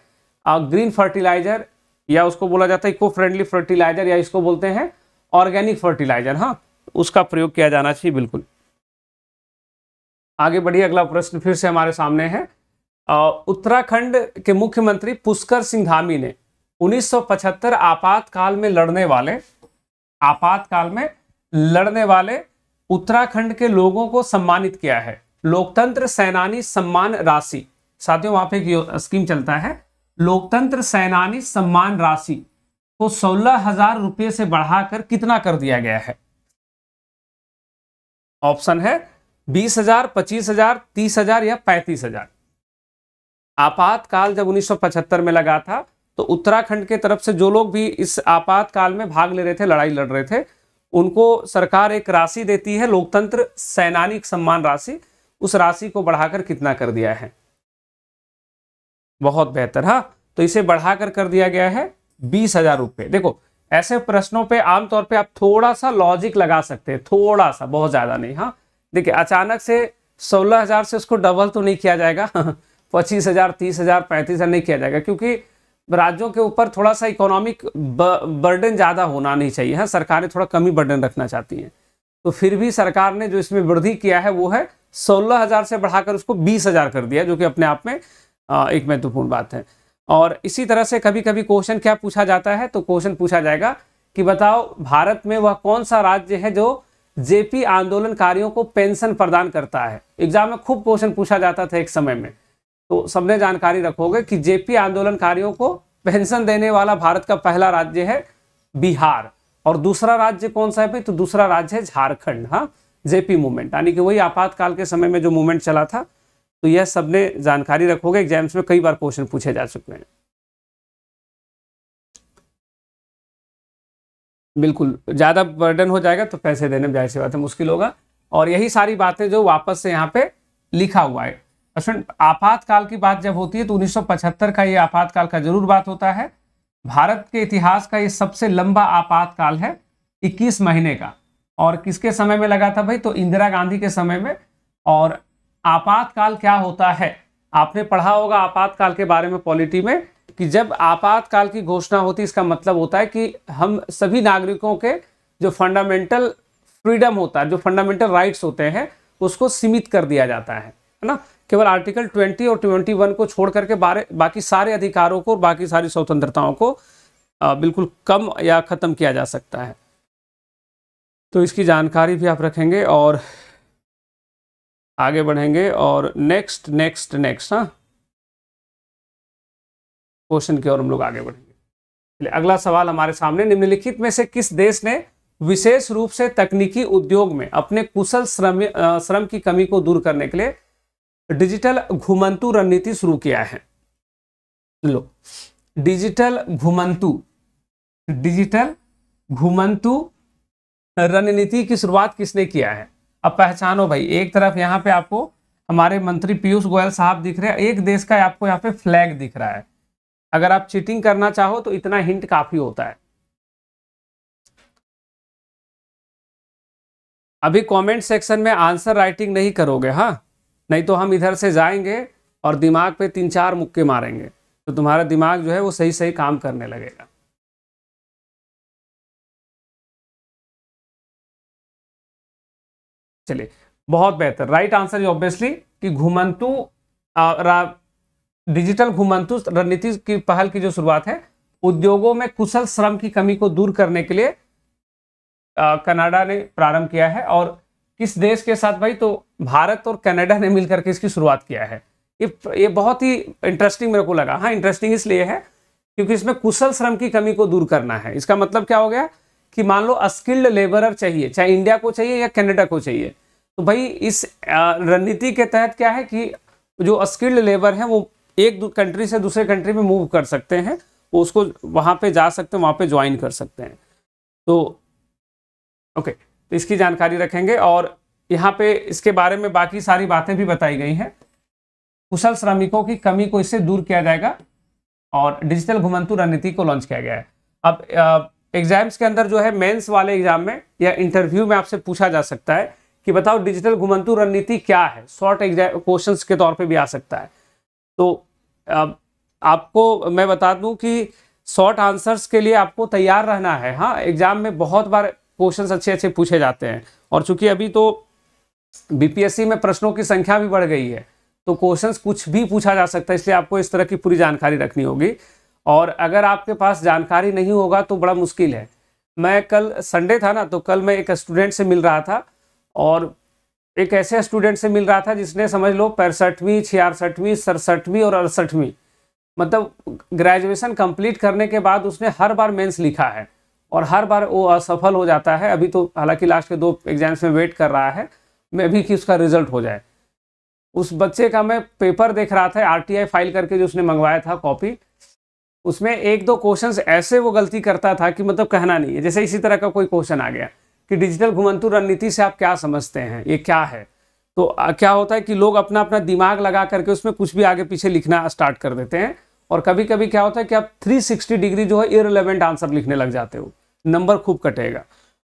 ग्रीन फर्टिलाइजर या उसको बोला जाता है इको फ्रेंडली फर्टिलाइजर या इसको बोलते हैं ऑर्गेनिक फर्टिलाइजर हाँ उसका प्रयोग किया जाना चाहिए बिल्कुल आगे बढ़िए अगला प्रश्न फिर से हमारे सामने है उत्तराखंड के मुख्यमंत्री पुष्कर सिंह धामी ने 1975 आपातकाल में लड़ने वाले आपातकाल में लड़ने वाले उत्तराखंड के लोगों को सम्मानित किया है लोकतंत्र सेनानी सम्मान राशि साथियों वहां पे एक स्कीम चलता है लोकतंत्र सेनानी सम्मान राशि को सोलह हजार रुपये से बढ़ाकर कितना कर दिया गया है ऑप्शन है बीस हजार पच्चीस हजार तीस हजार या पैंतीस हजार आपातकाल जब 1975 में लगा था तो उत्तराखंड के तरफ से जो लोग भी इस आपातकाल में भाग ले रहे थे लड़ाई लड़ रहे थे उनको सरकार एक राशि देती है लोकतंत्र सैनानिक सम्मान राशि उस राशि को बढ़ाकर कितना कर दिया है बहुत बेहतर हाँ तो इसे बढ़ाकर कर दिया गया है बीस हजार रुपये देखो ऐसे प्रश्नों पे आमतौर पे आप थोड़ा सा लॉजिक लगा सकते हैं थोड़ा सा बहुत ज़्यादा नहीं हाँ देखिए अचानक से सोलह हजार से उसको डबल तो नहीं किया जाएगा पच्चीस हज़ार तीस हज़ार पैंतीस हज़ार नहीं किया जाएगा क्योंकि राज्यों के ऊपर थोड़ा सा इकोनॉमिक बर्डन ज़्यादा होना नहीं चाहिए हाँ सरकारें थोड़ा कमी बर्डन रखना चाहती हैं तो फिर भी सरकार ने जो इसमें वृद्धि किया है वो है सोलह हज़ार से बढ़ाकर उसको बीस हज़ार कर दिया जो कि अपने आप में एक महत्वपूर्ण बात है और इसी तरह से कभी कभी क्वेश्चन क्या पूछा जाता है तो क्वेश्चन पूछा जाएगा कि बताओ भारत में वह कौन सा राज्य है जो जेपी आंदोलनकारियों को पेंशन प्रदान करता है एग्जाम में खूब क्वेश्चन पूछा जाता था एक समय में तो सबने जानकारी रखोगे कि जेपी आंदोलनकारियों को पेंशन देने वाला भारत का पहला राज्य है बिहार और दूसरा राज्य कौन सा है भाई तो दूसरा राज्य है झारखंड हाँ जेपी मूवमेंट यानी कि वही आपातकाल के समय में जो मूवमेंट चला था तो यह सबने जानकारी रखोगे एग्जाम्स में कई बार क्वेश्चन पूछे जा चुके हैं बिल्कुल ज़्यादा बर्डन हो जाएगा तो पैसे देने में जाहिर सी बात है मुश्किल होगा और यही सारी बातें जो वापस से यहाँ पे लिखा हुआ है स्टूडेंट आपातकाल की बात जब होती है तो 1975 का ये आपातकाल का जरूर बात होता है भारत के इतिहास का ये सबसे लंबा आपातकाल है 21 महीने का और किसके समय में लगा था भाई तो इंदिरा गांधी के समय में और आपातकाल क्या होता है आपने पढ़ा होगा आपातकाल के बारे में पॉलिटी में कि जब आपातकाल की घोषणा होती इसका मतलब होता है कि हम सभी नागरिकों के जो फंडामेंटल फ्रीडम होता है जो फंडामेंटल राइट्स होते हैं उसको सीमित कर दिया जाता है है ना केवल आर्टिकल 20 और 21 को छोड़ करके बारे बाकी सारे अधिकारों को और बाकी सारी स्वतंत्रताओं को बिल्कुल कम या ख़त्म किया जा सकता है तो इसकी जानकारी भी आप रखेंगे और आगे बढ़ेंगे और नेक्स्ट नेक्स्ट नेक्स्ट हाँ क्वेश्चन की ओर हम लोग आगे बढ़ेंगे अगला सवाल हमारे सामने निम्नलिखित में से किस देश ने विशेष रूप से तकनीकी उद्योग में अपने कुशल श्रम श्रम की कमी को दूर करने के लिए डिजिटल घुमंतु रणनीति शुरू किया है लो डिजिटल घुमंतु डिजिटल घुमंतु रणनीति की शुरुआत किसने किया है अब पहचानो भाई एक तरफ यहाँ पे आपको हमारे मंत्री पीयूष गोयल साहब दिख रहे हैं एक देश का आपको यहाँ पे फ्लैग दिख रहा है अगर आप चीटिंग करना चाहो तो इतना हिंट काफी होता है अभी कमेंट सेक्शन में आंसर राइटिंग नहीं करोगे हाँ नहीं तो हम इधर से जाएंगे और दिमाग पे तीन चार मुक्के मारेंगे तो तुम्हारा दिमाग जो है वो सही सही काम करने लगेगा चलिए बहुत बेहतर राइट आंसर ऑब्वियसली कि घुमंतु डिजिटल घुमंतु रणनीति की पहल की जो शुरुआत है उद्योगों में कुशल श्रम की कमी को दूर करने के लिए कनाडा ने प्रारंभ किया है और किस देश के साथ भाई तो भारत और कनाडा ने मिलकर के इसकी शुरुआत किया है ये ये बहुत ही इंटरेस्टिंग मेरे को लगा हाँ इंटरेस्टिंग इसलिए है क्योंकि इसमें कुशल श्रम की कमी को दूर करना है इसका मतलब क्या हो गया कि मान लो स्किल्ड लेबरर चाहिए चाहे इंडिया को चाहिए या कनाडा को चाहिए तो भाई इस रणनीति के तहत क्या है कि जो स्किल्ड लेबर है वो एक कंट्री से दूसरे कंट्री में मूव कर सकते हैं वो उसको वहाँ पे जा सकते हैं वहाँ पे ज्वाइन कर सकते हैं तो ओके okay. तो इसकी जानकारी रखेंगे और यहाँ पे इसके बारे में बाकी सारी बातें भी बताई गई हैं कुशल श्रमिकों की कमी को इससे दूर किया जाएगा और डिजिटल घुमंतु रणनीति को लॉन्च किया गया है अब एग्जाम्स के अंदर जो है मेंस वाले एग्जाम में या इंटरव्यू में आपसे पूछा जा सकता है कि बताओ डिजिटल घुमंतु रणनीति क्या है शॉर्ट एग्जाम क्वेश्चन के तौर पर भी आ सकता है तो अब आपको मैं बता दूँ कि शॉर्ट आंसर्स के लिए आपको तैयार रहना है हाँ एग्जाम में बहुत बार क्वेश्चन अच्छे अच्छे पूछे जाते हैं और चूंकि अभी तो बीपीएससी में प्रश्नों की संख्या भी बढ़ गई है तो क्वेश्चंस कुछ भी पूछा जा सकता है इसलिए आपको इस तरह की पूरी जानकारी रखनी होगी और अगर आपके पास जानकारी नहीं होगा तो बड़ा मुश्किल है मैं कल संडे था ना तो कल मैं एक स्टूडेंट से मिल रहा था और एक ऐसे स्टूडेंट से मिल रहा था जिसने समझ लो पैंसठवीं छियासठवीं सड़सठवीं और अड़सठवीं मतलब ग्रेजुएशन कंप्लीट करने के बाद उसने हर बार मेंस लिखा है और हर बार वो असफल हो जाता है अभी तो हालांकि लास्ट के दो एग्जाम्स में वेट कर रहा है मैं भी कि उसका रिजल्ट हो जाए उस बच्चे का मैं पेपर देख रहा था आरटीआई फाइल करके जो उसने मंगवाया था कॉपी उसमें एक दो क्वेश्चंस ऐसे वो गलती करता था कि मतलब कहना नहीं है जैसे इसी तरह का कोई क्वेश्चन आ गया कि डिजिटल घुमंतु रणनीति से आप क्या समझते हैं ये क्या है तो क्या होता है कि लोग अपना अपना दिमाग लगा करके उसमें कुछ भी आगे पीछे लिखना स्टार्ट कर देते हैं और कभी कभी क्या होता है कि आप 360 डिग्री जो है इरेलीवेंट आंसर लिखने लग जाते हो नंबर खूब कटेगा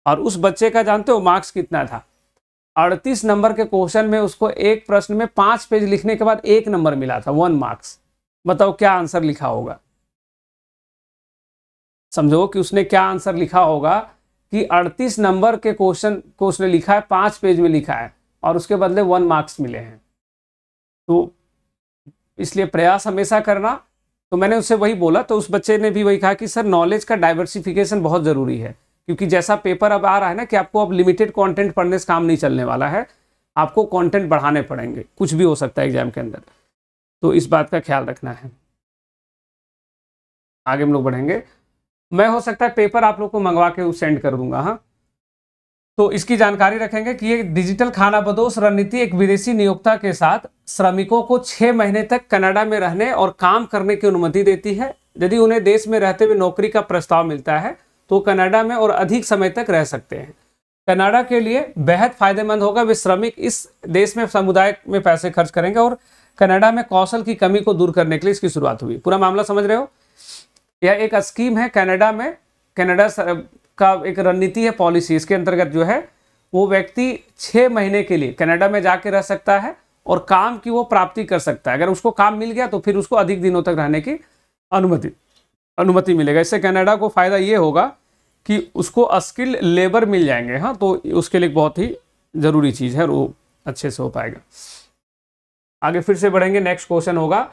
और उस बच्चे का जानते हो मार्क्स कितना था अड़तीस नंबर के क्वेश्चन में उसको एक प्रश्न में पांच पेज लिखने के बाद एक नंबर मिला था वन मार्क्स बताओ क्या आंसर लिखा होगा समझो कि उसने क्या आंसर लिखा होगा कि 38 नंबर के क्वेश्चन को उसने लिखा है पांच पेज में लिखा है और उसके बदले वन मार्क्स मिले हैं तो इसलिए प्रयास हमेशा करना तो मैंने उससे वही बोला तो उस बच्चे ने भी वही कहा कि सर नॉलेज का डाइवर्सिफिकेशन बहुत ज़रूरी है क्योंकि जैसा पेपर अब आ रहा है ना कि आपको अब लिमिटेड कंटेंट पढ़ने से काम नहीं चलने वाला है आपको कंटेंट बढ़ाने पड़ेंगे कुछ भी हो सकता है एग्जाम के अंदर तो इस बात का ख्याल रखना है आगे हम लोग बढ़ेंगे मैं हो सकता है पेपर आप लोग को मंगवा के सेंड कर दूंगा हाँ तो इसकी जानकारी रखेंगे कि ये डिजिटल खाना बदोश रणनीति एक विदेशी नियोक्ता के साथ श्रमिकों को छह महीने तक कनाडा में रहने और काम करने की अनुमति देती है यदि उन्हें देश में रहते हुए नौकरी का प्रस्ताव मिलता है तो कनाडा में और अधिक समय तक रह सकते हैं कनाडा के लिए बेहद फायदेमंद होगा वे श्रमिक इस देश में समुदाय में पैसे खर्च करेंगे और कनाडा में कौशल की कमी को दूर करने के लिए इसकी शुरुआत हुई पूरा मामला समझ रहे हो यह एक स्कीम है कनाडा में कनाडा का एक रणनीति है पॉलिसी इसके अंतर्गत जो है वो व्यक्ति छः महीने के लिए कनाडा में जाके रह सकता है और काम की वो प्राप्ति कर सकता है अगर उसको काम मिल गया तो फिर उसको अधिक दिनों तक रहने की अनुमति अनुमति मिलेगा इससे कनाडा को फ़ायदा ये होगा कि उसको स्किल्ड लेबर मिल जाएंगे हाँ तो उसके लिए बहुत ही ज़रूरी चीज़ है और वो अच्छे से हो पाएगा आगे फिर से बढ़ेंगे नेक्स्ट क्वेश्चन होगा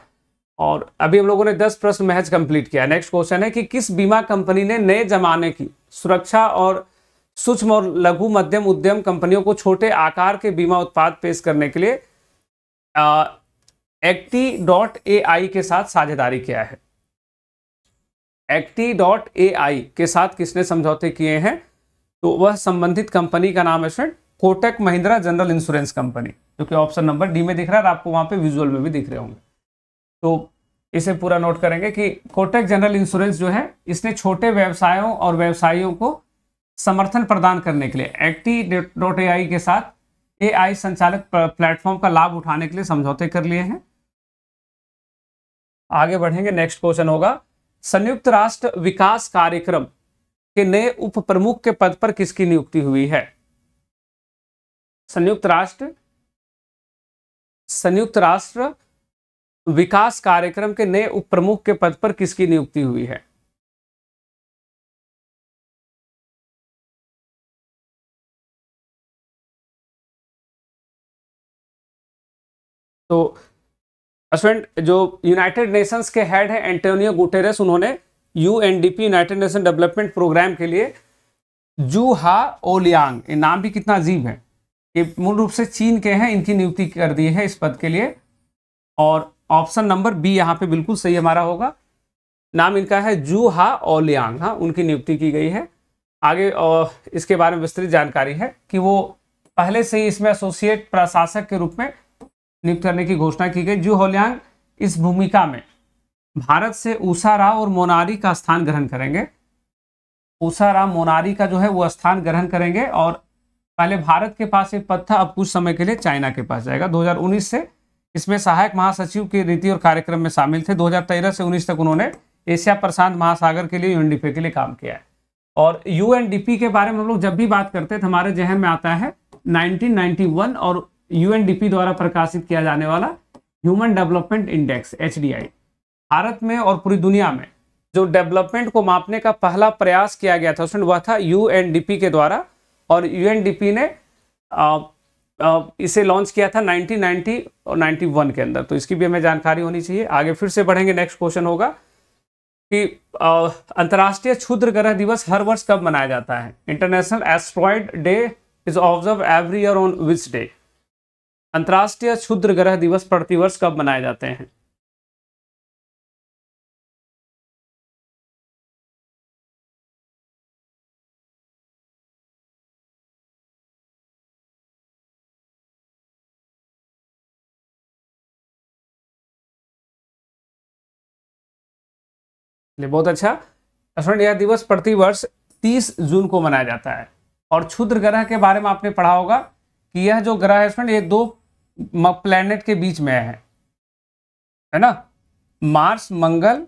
और अभी हम लोगों ने 10 प्रश्न महज कंप्लीट किया नेक्स्ट क्वेश्चन है कि किस बीमा कंपनी ने नए जमाने की सुरक्षा और सूक्ष्म और लघु मध्यम उद्यम कंपनियों को छोटे आकार के बीमा उत्पाद पेश करने के लिए एक्टी डॉट ए आई के साथ साझेदारी किया है एक्टी डॉट ए आई के साथ किसने समझौते किए हैं तो वह संबंधित कंपनी का नाम है student Kotak Mahindra general insurance company जो कि ऑप्शन नंबर डी में दिख रहा है आपको वहां पे विजुअल में भी दिख रहे होंगे तो इसे पूरा नोट करेंगे कि कोटेक जनरल इंश्योरेंस जो है इसने छोटे व्यवसायों और व्यवसायियों को समर्थन प्रदान करने के लिए एक्टी डॉट ए के साथ ए संचालक प्लेटफॉर्म का लाभ उठाने के लिए समझौते कर लिए हैं आगे बढ़ेंगे नेक्स्ट क्वेश्चन होगा संयुक्त राष्ट्र विकास कार्यक्रम के नए उप प्रमुख के पद पर किसकी नियुक्ति हुई है संयुक्त राष्ट्र संयुक्त राष्ट्र विकास कार्यक्रम के नए उप प्रमुख के पद पर किसकी नियुक्ति हुई है तो अश्वेंट जो यूनाइटेड नेशंस के हेड है एंटोनियो गुटेरेस उन्होंने UNDP United Nation Development Programme के लिए जूहा ओलियांग ये नाम भी कितना अजीब है ये मूल रूप से चीन के हैं इनकी नियुक्ति कर दी है इस पद के लिए और ऑप्शन नंबर बी यहाँ पे बिल्कुल सही हमारा होगा नाम इनका है जू हा ओलियांग हाँ उनकी नियुक्ति की गई है आगे और इसके बारे में विस्तृत जानकारी है कि वो पहले से ही इसमें एसोसिएट प्रशासक के रूप में नियुक्त करने की घोषणा की गई जू होलियांग इस भूमिका में भारत से ऊषा राव और मोनारी का स्थान ग्रहण करेंगे ऊषा राव मोनारी का जो है वो स्थान ग्रहण करेंगे और पहले भारत के पास ये पद था अब कुछ समय के लिए चाइना के पास जाएगा 2019 से इसमें सहायक महासचिव की रीति और कार्यक्रम में शामिल थे 2013 से 19 तक उन्होंने एशिया प्रशांत महासागर के लिए यूएनडीपी के लिए काम किया है और यूएनडीपी के बारे में हम लोग जब भी बात करते हैं तो हमारे जहन में आता है 1991 और यूएनडीपी द्वारा प्रकाशित किया जाने वाला human development index H Bharat में और पूरी दुनिया में जो डेवलपमेंट को मापने का पहला प्रयास किया गया था उसमें वह था यूएनडीपी के द्वारा और यूएनडीपी ने इसे लॉन्च किया था 1990 और 91 के अंदर तो इसकी भी हमें जानकारी होनी चाहिए आगे फिर से बढ़ेंगे नेक्स्ट क्वेश्चन होगा कि अंतर्राष्ट्रीय क्षुद्र ग्रह दिवस हर वर्ष कब मनाया जाता है international asteroid day is observe every year on which day अंतर्राष्ट्रीय क्षुद्र ग्रह दिवस प्रतिवर्ष कब मनाए जाते हैं चलिए बहुत अच्छा स्मरण यह दिवस प्रति वर्ष तीस जून को मनाया जाता है और क्षुद्र ग्रह के बारे में आपने पढ़ा होगा कि यह जो ग्रह है स्मरण ये दो प्लैनेट के बीच में है है ना मार्स मंगल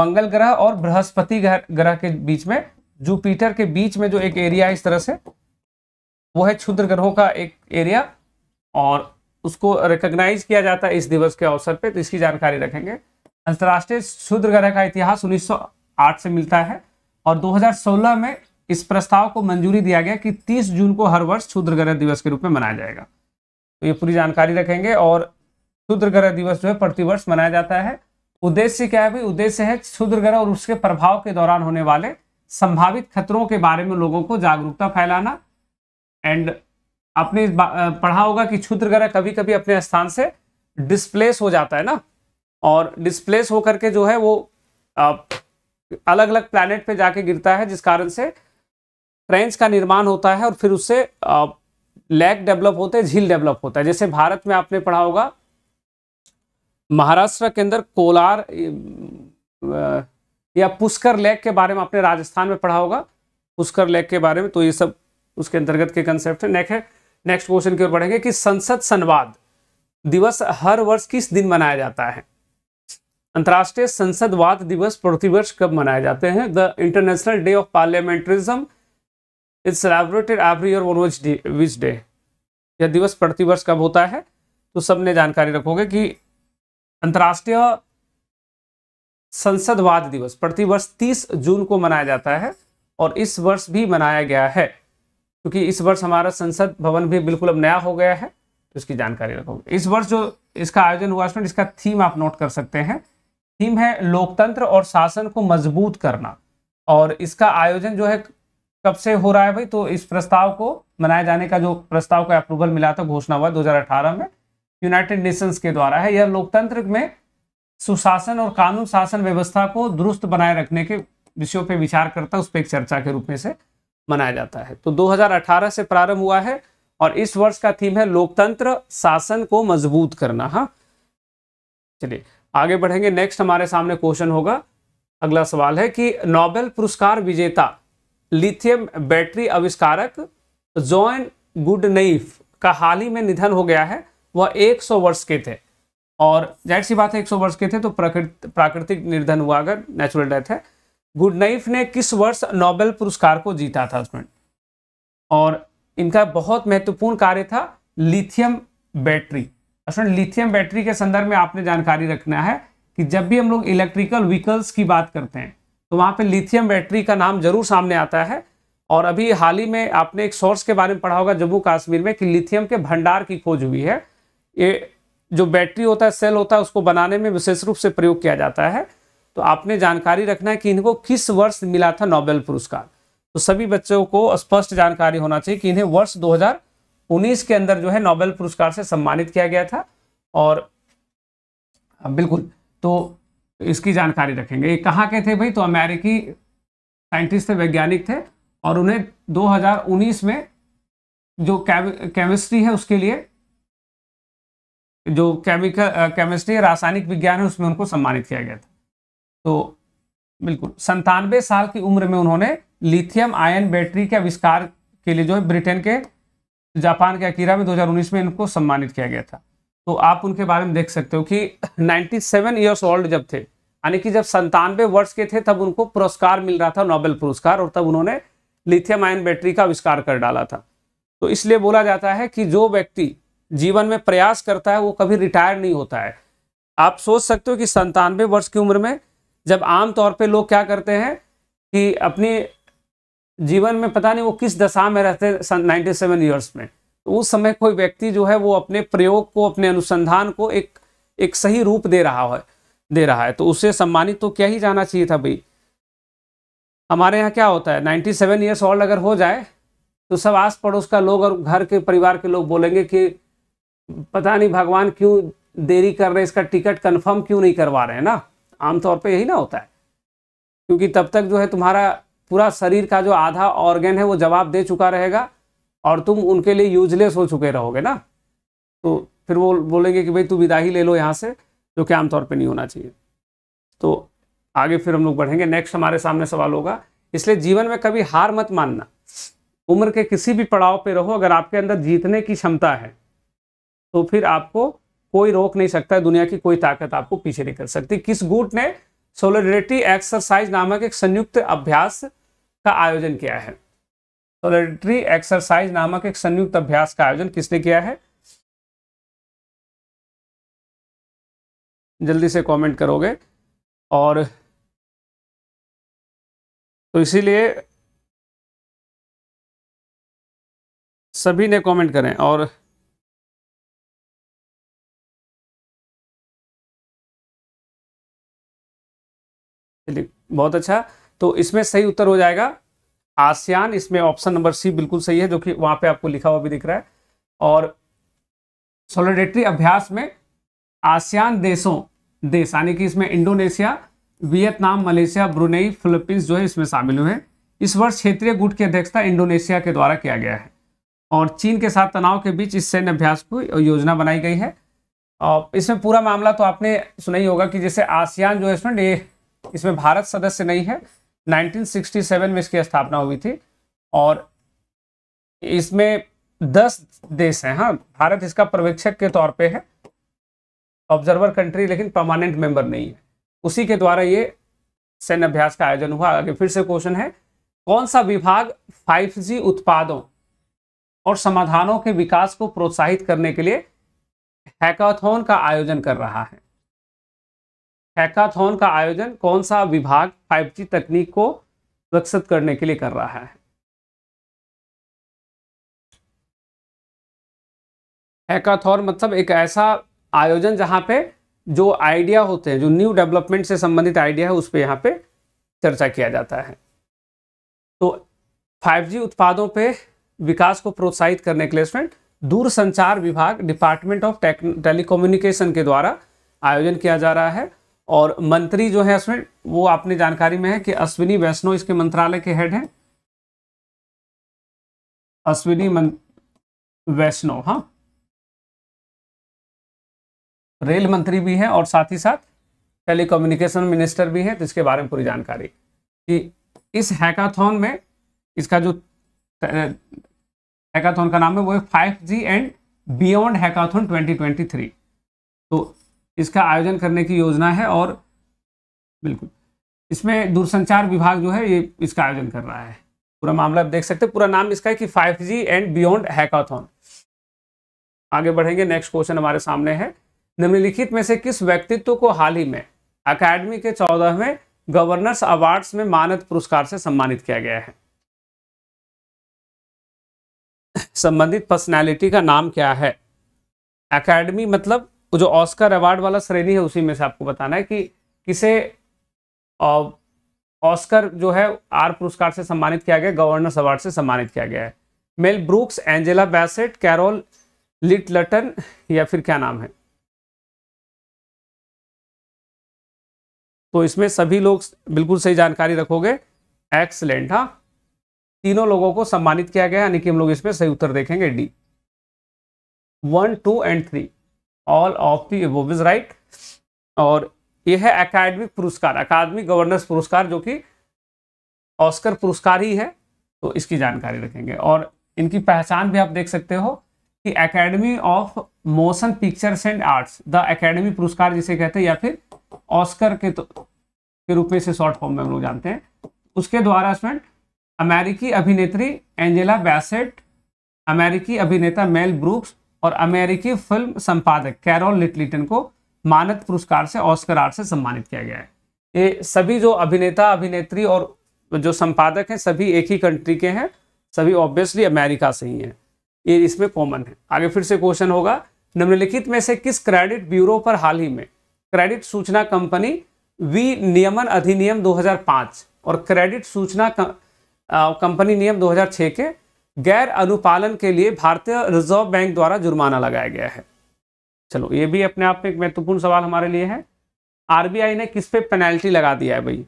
मंगल ग्रह और बृहस्पति ग्रह के बीच में जुपिटर के बीच में जो एक एरिया है इस तरह से वो है क्षुद्र ग्रहों का एक एरिया और उसको रिकग्नाइज किया जाता है इस दिवस के अवसर पे तो इसकी जानकारी रखेंगे अंतर्राष्ट्रीय शुद्ध ग्रह का इतिहास 1908 से मिलता है और 2016 में इस प्रस्ताव को मंजूरी दिया गया कि 30 जून को हर वर्ष क्षुद्र ग्रह दिवस के रूप में मनाया जाएगा तो ये पूरी जानकारी रखेंगे और क्षुद्र ग्रह दिवस जो है प्रतिवर्ष मनाया जाता है उद्देश्य क्या है भाई उद्देश्य है क्षुद्र ग्रह और उसके प्रभाव के दौरान होने वाले संभावित खतरों के बारे में लोगों को जागरूकता फैलाना एंड आपने पढ़ा होगा कि क्षुद्र ग्रह कभी कभी अपने स्थान से डिस्प्लेस हो जाता है ना और डिस्प्लेस होकर के जो है वो अलग अलग प्लानट पे जाके गिरता है जिस कारण से ट्रेंच का निर्माण होता है और फिर उससे लैक डेवलप होते हैं झील डेवलप होता है जैसे भारत में आपने पढ़ा होगा महाराष्ट्र के अंदर कोलार या पुष्कर लेक के बारे में आपने राजस्थान में पढ़ा होगा पुष्कर लेक के बारे में तो ये सब उसके अंतर्गत के कंसेप्ट है नेक्स्ट नेक्स्ट क्वेश्चन की ओर बढ़ेंगे कि संसद संवाद दिवस हर वर्ष किस दिन मनाया जाता है अंतर्राष्ट्रीय संसदवाद दिवस प्रतिवर्ष कब मनाए जाते हैं the international day of parliamentarism is celebrated every year on which day यह दिवस प्रतिवर्ष कब होता है तो सबने जानकारी रखोगे कि अंतर्राष्ट्रीय संसदवाद दिवस प्रतिवर्ष 30 जून को मनाया जाता है और इस वर्ष भी मनाया गया है क्योंकि इस वर्ष हमारा संसद भवन भी बिल्कुल अब नया हो गया है तो इसकी जानकारी रखोगे इस वर्ष जो इसका आयोजन हुआ इसका थीम आप नोट कर सकते हैं थीम है लोकतंत्र और शासन को मजबूत करना और इसका आयोजन जो है कब से हो रहा है भाई तो इस प्रस्ताव को मनाए जाने का जो प्रस्ताव का अप्रूवल मिला था घोषणा हुआ दो में यूनाइटेड नेशंस के द्वारा है यह लोकतंत्र में सुशासन और कानून शासन व्यवस्था को दुरुस्त बनाए रखने के विषयों पर विचार करता है उस पर एक चर्चा के रूप में से मनाया जाता है तो 2018 से प्रारंभ हुआ है और इस वर्ष का थीम है लोकतंत्र शासन को मजबूत करना हाँ चलिए आगे बढ़ेंगे नेक्स्ट हमारे सामने क्वेश्चन होगा अगला सवाल है कि नोबेल पुरस्कार विजेता लिथियम बैटरी आविष्कारक जॉन नईफ का हाल ही में निधन हो गया है वह 100 वर्ष के थे और जाहिर सी बात है 100 वर्ष के थे तो प्राकृत प्राकृतिक निर्धन हुआ अगर नेचुरल डेथ है गुडनाइफ ने किस वर्ष नोबेल पुरस्कार को जीता था स्टूडेंट और इनका बहुत महत्वपूर्ण कार्य था लिथियम बैटरी असल लिथियम बैटरी के संदर्भ में आपने जानकारी रखना है कि जब भी हम लोग इलेक्ट्रिकल व्हीकल्स की बात करते हैं तो वहाँ पे लिथियम बैटरी का नाम जरूर सामने आता है और अभी हाल ही में आपने एक सोर्स के बारे में पढ़ा होगा जम्मू कश्मीर में कि लिथियम के भंडार की खोज हुई है ये जो बैटरी होता है सेल होता है उसको बनाने में विशेष रूप से प्रयोग किया जाता है तो आपने जानकारी रखना है कि इनको किस वर्ष मिला था नोबेल पुरस्कार तो सभी बच्चों को स्पष्ट जानकारी होना चाहिए कि इन्हें वर्ष दो उन्नीस के अंदर जो है नोबेल पुरस्कार से सम्मानित किया गया था और हाँ, बिल्कुल तो इसकी जानकारी रखेंगे ये कहाँ के थे भाई तो अमेरिकी साइंटिस्ट थे वैज्ञानिक थे और उन्हें 2019 में जो केमिस्ट्री है उसके लिए जो केमिकल केमिस्ट्री रासायनिक विज्ञान है उसमें उनको सम्मानित किया गया था तो बिल्कुल संतानवे साल की उम्र में उन्होंने लिथियम आयन बैटरी के आविष्कार के लिए जो है ब्रिटेन के जापान के अकीरा में 2019 में इनको सम्मानित किया गया था तो आप उनके बारे में देख सकते हो कि 97 सेवन ईयर्स ओल्ड जब थे यानी कि जब संतानवे वर्ष के थे तब उनको पुरस्कार मिल रहा था नोबेल पुरस्कार और तब उन्होंने लिथियम आयन बैटरी का आविष्कार कर डाला था तो इसलिए बोला जाता है कि जो व्यक्ति जीवन में प्रयास करता है वो कभी रिटायर नहीं होता है आप सोच सकते हो कि संतानवे वर्ष की उम्र में जब आमतौर पर लोग क्या करते हैं कि अपनी जीवन में पता नहीं वो किस दशा में रहते नाइन्टी सेवन ईयर्स में तो उस समय कोई व्यक्ति जो है वो अपने प्रयोग को अपने अनुसंधान को एक एक सही रूप दे रहा है दे रहा है तो उसे सम्मानित तो क्या ही जाना चाहिए था भाई हमारे यहाँ क्या होता है नाइन्टी सेवन ईयर्स ओल्ड अगर हो जाए तो सब आस पड़ोस का लोग और घर के परिवार के लोग बोलेंगे कि पता नहीं भगवान क्यों देरी कर रहे हैं इसका टिकट कन्फर्म क्यों नहीं करवा रहे हैं ना आमतौर पर यही ना होता है क्योंकि तब तक जो है तुम्हारा पूरा शरीर का जो आधा ऑर्गेन है वो जवाब दे चुका रहेगा और तुम उनके लिए यूजलेस हो चुके रहोगे ना तो फिर वो बोलेंगे कि भाई तू विदाही ले लो यहाँ से जो कि आमतौर पर नहीं होना चाहिए तो आगे फिर हम लोग बढ़ेंगे नेक्स्ट हमारे सामने सवाल होगा इसलिए जीवन में कभी हार मत मानना उम्र के किसी भी पड़ाव पे रहो अगर आपके अंदर जीतने की क्षमता है तो फिर आपको कोई रोक नहीं सकता है दुनिया की कोई ताकत आपको पीछे नहीं कर सकती किस गुट ने सोलिडेरिटी एक्सरसाइज नामक एक संयुक्त अभ्यास का आयोजन किया है सोलिडेरिटी एक्सरसाइज नामक एक संयुक्त अभ्यास का आयोजन किसने किया है जल्दी से कमेंट करोगे और तो इसीलिए सभी ने कमेंट करें और चलिए बहुत अच्छा तो इसमें सही उत्तर हो जाएगा आसियान इसमें ऑप्शन नंबर सी बिल्कुल सही है जो कि वहां पे आपको लिखा हुआ भी दिख रहा है और सोलिडेटरी अभ्यास में आसियान देशों देश यानी कि इसमें Indonesia Vietnam Malaysia Brunei Philippines जो है इसमें शामिल हुए हैं इस वर्ष क्षेत्रीय गुट की अध्यक्षता इंडोनेशिया के द्वारा किया गया है और चीन के साथ तनाव के बीच इस सैन्य अभ्यास को योजना बनाई गई है और इसमें पूरा मामला तो आपने सुना ही होगा कि जैसे आसियान जो है इसमें इसमें भारत सदस्य नहीं है 1967 में इसकी स्थापना हुई थी और इसमें 10 देश हैं हाँ भारत इसका पर्यवेक्षक के तौर पे है ऑब्जर्वर कंट्री लेकिन परमानेंट मेंबर नहीं है उसी के द्वारा ये सैन्य अभ्यास का आयोजन हुआ आगे फिर से क्वेश्चन है कौन सा विभाग 5G उत्पादों और समाधानों के विकास को प्रोत्साहित करने के लिए हैकाथॉन का आयोजन कर रहा है हैकाथॉन का आयोजन कौन सा विभाग 5G तकनीक को विकसित करने के लिए कर रहा है हैकाथॉन मतलब एक ऐसा आयोजन जहां पे जो आइडिया होते हैं जो न्यू डेवलपमेंट से संबंधित आइडिया है उस पर यहाँ पे चर्चा किया जाता है तो 5G उत्पादों पे विकास को प्रोत्साहित करने के लिए स्टूडेंट संचार विभाग डिपार्टमेंट ऑफ टेलीकोम्युनिकेशन के द्वारा आयोजन किया जा रहा है और मंत्री जो है इसमें वो आपने जानकारी में है कि अश्विनी वैष्णव इसके मंत्रालय के हेड हैं अश्विनी वैष्णो वैष्णव हाँ रेल मंत्री भी हैं और साथ ही साथ टेलीकम्युनिकेशन मिनिस्टर भी हैं तो इसके बारे में पूरी जानकारी कि इस हैकाथॉन में इसका जो हैकाथॉन का नाम है वो है five G and beyond hackathon 2023 तो इसका आयोजन करने की योजना है और बिल्कुल इसमें दूरसंचार विभाग जो है ये इसका आयोजन कर रहा है पूरा मामला आप देख सकते हैं पूरा नाम इसका है कि five G and beyond hackathon आगे बढ़ेंगे नेक्स्ट क्वेश्चन हमारे सामने है निम्नलिखित में से किस व्यक्तित्व को हाल ही में अकेडमी के चौदहवें गवर्नर्स अवार्ड्स में मानद पुरस्कार से सम्मानित किया गया है संबंधित पर्सनैलिटी का नाम क्या है अकेडमी मतलब जो ऑस्कर अवार्ड वाला श्रेणी है उसी में से आपको बताना है कि किसे ऑस्कर जो है आर पुरस्कार से सम्मानित किया गया गवर्नर्स अवार्ड से सम्मानित किया गया है Mel Brooks Angela Bassett Carol Littleton या फिर क्या नाम है तो इसमें सभी लोग बिल्कुल सही जानकारी रखोगे एक्सलेंट हा तीनों लोगों को सम्मानित किया गया यानी कि हम लोग इसमें सही उत्तर देखेंगे D one two and three all of the above is right और ये है अकादमिक पुरस्कार अकादमिक गवर्नेंस पुरस्कार जो कि ऑस्कर पुरस्कार ही है तो इसकी जानकारी रखेंगे और इनकी पहचान भी आप देख सकते हो कि academy of motion pictures and arts the academy पुरस्कार जिसे कहते हैं या फिर ऑस्कर के तो के रूप में इसे शॉर्ट फॉर्म में हम लोग जानते हैं उसके द्वारा स्टूडेंट अमेरिकी अभिनेत्री एंजेला बैसेट अमेरिकी अभिनेता मेल ब्रूक्स और अमेरिकी फिल्म संपादक कैरोल लिटलिटन को मानद पुरस्कार से ऑस्कर आर्ट से सम्मानित किया गया है ये सभी जो अभिनेता अभिनेत्री और जो संपादक हैं सभी एक ही कंट्री के हैं सभी ऑब्वियसली अमेरिका से ही हैं ये इसमें कॉमन है आगे फिर से क्वेश्चन होगा निम्नलिखित में से किस क्रेडिट ब्यूरो पर हाल ही में क्रेडिट सूचना कंपनी वी नियमन अधिनियम 2005 और क्रेडिट सूचना कंपनी नियम 2006 के गैर अनुपालन के लिए भारतीय रिजर्व बैंक द्वारा जुर्माना लगाया गया है चलो ये भी अपने आप में एक महत्वपूर्ण सवाल हमारे लिए है आरबीआई ने किस पे पेनल्टी लगा दिया है भाई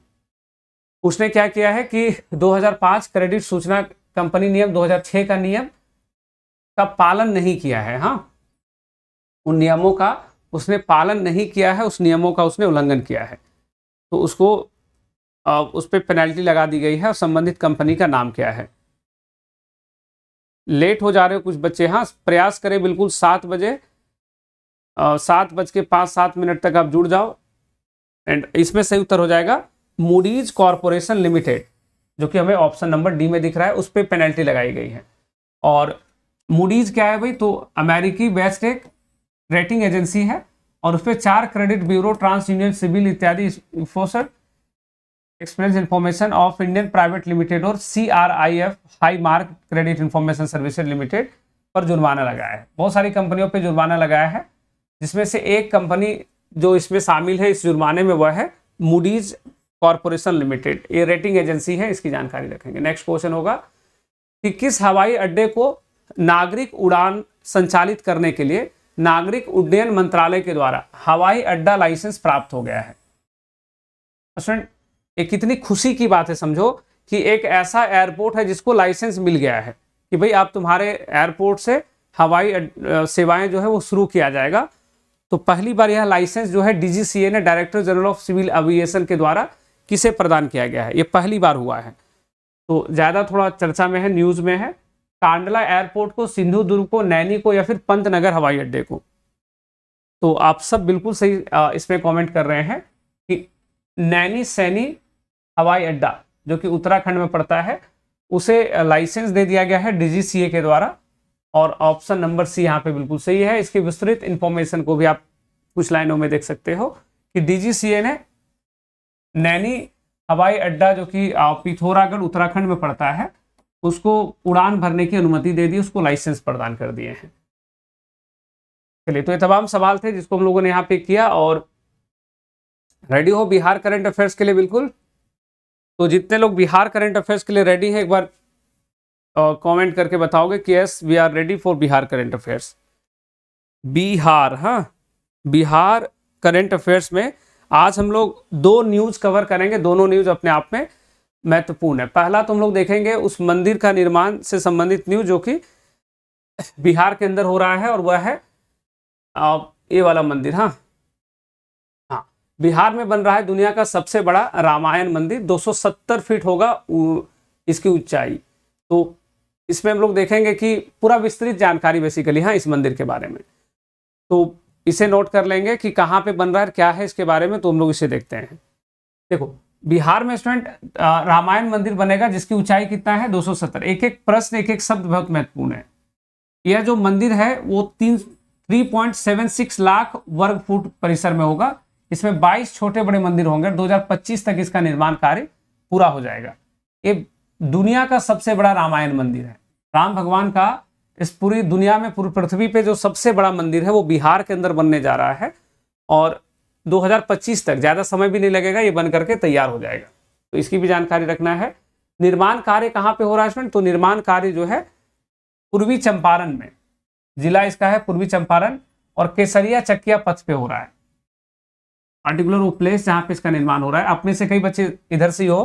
उसने क्या किया है कि 2005 क्रेडिट सूचना कंपनी नियम 2006 का नियम का पालन नहीं किया है हाँ उन नियमों का उसने पालन नहीं किया है उस नियमों का उसने उल्लंघन किया है तो उसको उस पर पेनाल्टी पेनल्टी लगा दी गई है और संबंधित कंपनी का नाम क्या है लेट हो जा रहे हो कुछ बच्चे हाँ प्रयास करें बिल्कुल सात बजे सात बज के पाँच सात मिनट तक आप जुड़ जाओ एंड इसमें सही उत्तर हो जाएगा मूडीज कॉरपोरेशन लिमिटेड जो कि हमें ऑप्शन नंबर डी में दिख रहा है उस पर पेनल्टी लगाई गई है और मूडीज क्या है भाई तो अमेरिकी बेस्ट एक रेटिंग एजेंसी है और उस पर चार credit bureau TransUnion CIBIL इत्यादि इन्फोसर express information of Indian private limited और C R I F high mark credit information services limited पर जुर्माना लगाया है बहुत सारी कंपनियों पर जुर्माना लगाया है जिसमें से एक कंपनी जो इसमें शामिल है इस जुर्माने में वह है मूडीज कॉरपोरेशन लिमिटेड ये रेटिंग एजेंसी है इसकी जानकारी रखेंगे नेक्स्ट क्वेश्चन होगा कि किस हवाई अड्डे को नागरिक उड़ान संचालित करने के लिए नागरिक उड्डयन मंत्रालय के द्वारा हवाई अड्डा लाइसेंस प्राप्त हो गया है ये कितनी खुशी की बात है समझो कि एक ऐसा एयरपोर्ट है जिसको लाइसेंस मिल गया है कि भाई आप तुम्हारे एयरपोर्ट से हवाई सेवाएं जो है वो शुरू किया जाएगा तो पहली बार यह लाइसेंस जो है डीजीसीए ने director general of civil aviation के द्वारा किसे प्रदान किया गया है ये पहली बार हुआ है तो ज़्यादा थोड़ा चर्चा में है न्यूज़ में है कांडला एयरपोर्ट को सिंधु दुर्ग को नैनी को या फिर पंतनगर हवाई अड्डे को तो आप सब बिल्कुल सही इसमें कॉमेंट कर रहे हैं कि नैनी सैनी हवाई अड्डा जो कि उत्तराखंड में पड़ता है उसे लाइसेंस दे दिया गया है डीजीसीए के द्वारा और ऑप्शन नंबर सी यहाँ पे बिल्कुल सही है इसकी विस्तृत इंफॉर्मेशन को भी आप कुछ लाइनों में देख सकते हो कि डीजीसीए ने नैनी हवाई अड्डा जो कि पिथौरागढ़ उत्तराखंड में पड़ता है उसको उड़ान भरने की अनुमति दे दी उसको लाइसेंस प्रदान कर दिए हैं चलिए तो ये तमाम सवाल थे जिसको हम लोगों ने यहाँ पे किया और रेडी हो बिहार करंट अफेयर्स के लिए बिल्कुल तो जितने लोग बिहार करंट अफेयर्स के लिए रेडी हैं एक बार कमेंट करके बताओगे कि yes we are ready for Bihar current affairs Bihar हाँ बिहार करंट अफेयर्स में आज हम लोग दो न्यूज़ कवर करेंगे दोनों न्यूज़ अपने आप में महत्वपूर्ण है पहला तो हम लोग देखेंगे उस मंदिर का निर्माण से संबंधित न्यूज़ जो कि बिहार के अंदर हो रहा है और वह है ये वाला मंदिर हाँ बिहार में बन रहा है दुनिया का सबसे बड़ा रामायण मंदिर 270 फीट होगा इसकी ऊंचाई तो इसमें हम लोग देखेंगे कि पूरा विस्तृत जानकारी बेसिकली हाँ इस मंदिर के बारे में तो इसे नोट कर लेंगे कि कहाँ पे बन रहा है क्या है इसके बारे में तो हम लोग इसे देखते हैं देखो बिहार में स्टूडेंट रामायण मंदिर बनेगा जिसकी ऊंचाई कितना है 270 एक एक प्रश्न एक एक शब्द बहुत महत्वपूर्ण है यह जो मंदिर है वो तीन थ्री लाख वर्ग फुट परिसर में होगा इसमें 22 छोटे बड़े मंदिर होंगे 2025 तक इसका निर्माण कार्य पूरा हो जाएगा ये दुनिया का सबसे बड़ा रामायण मंदिर है राम भगवान का इस पूरी दुनिया में पूरी पृथ्वी पे जो सबसे बड़ा मंदिर है वो बिहार के अंदर बनने जा रहा है और 2025 तक ज़्यादा समय भी नहीं लगेगा ये बन करके तैयार हो जाएगा तो इसकी भी जानकारी रखना है निर्माण कार्य कहाँ पे हो रहा है तो निर्माण कार्य जो है पूर्वी चंपारण में जिला इसका है पूर्वी चंपारण और केसरिया चकिया पथ पे हो रहा है पर्टिकुलर वो प्लेस जहाँ पे इसका निर्माण हो रहा है अपने से कई बच्चे इधर से हो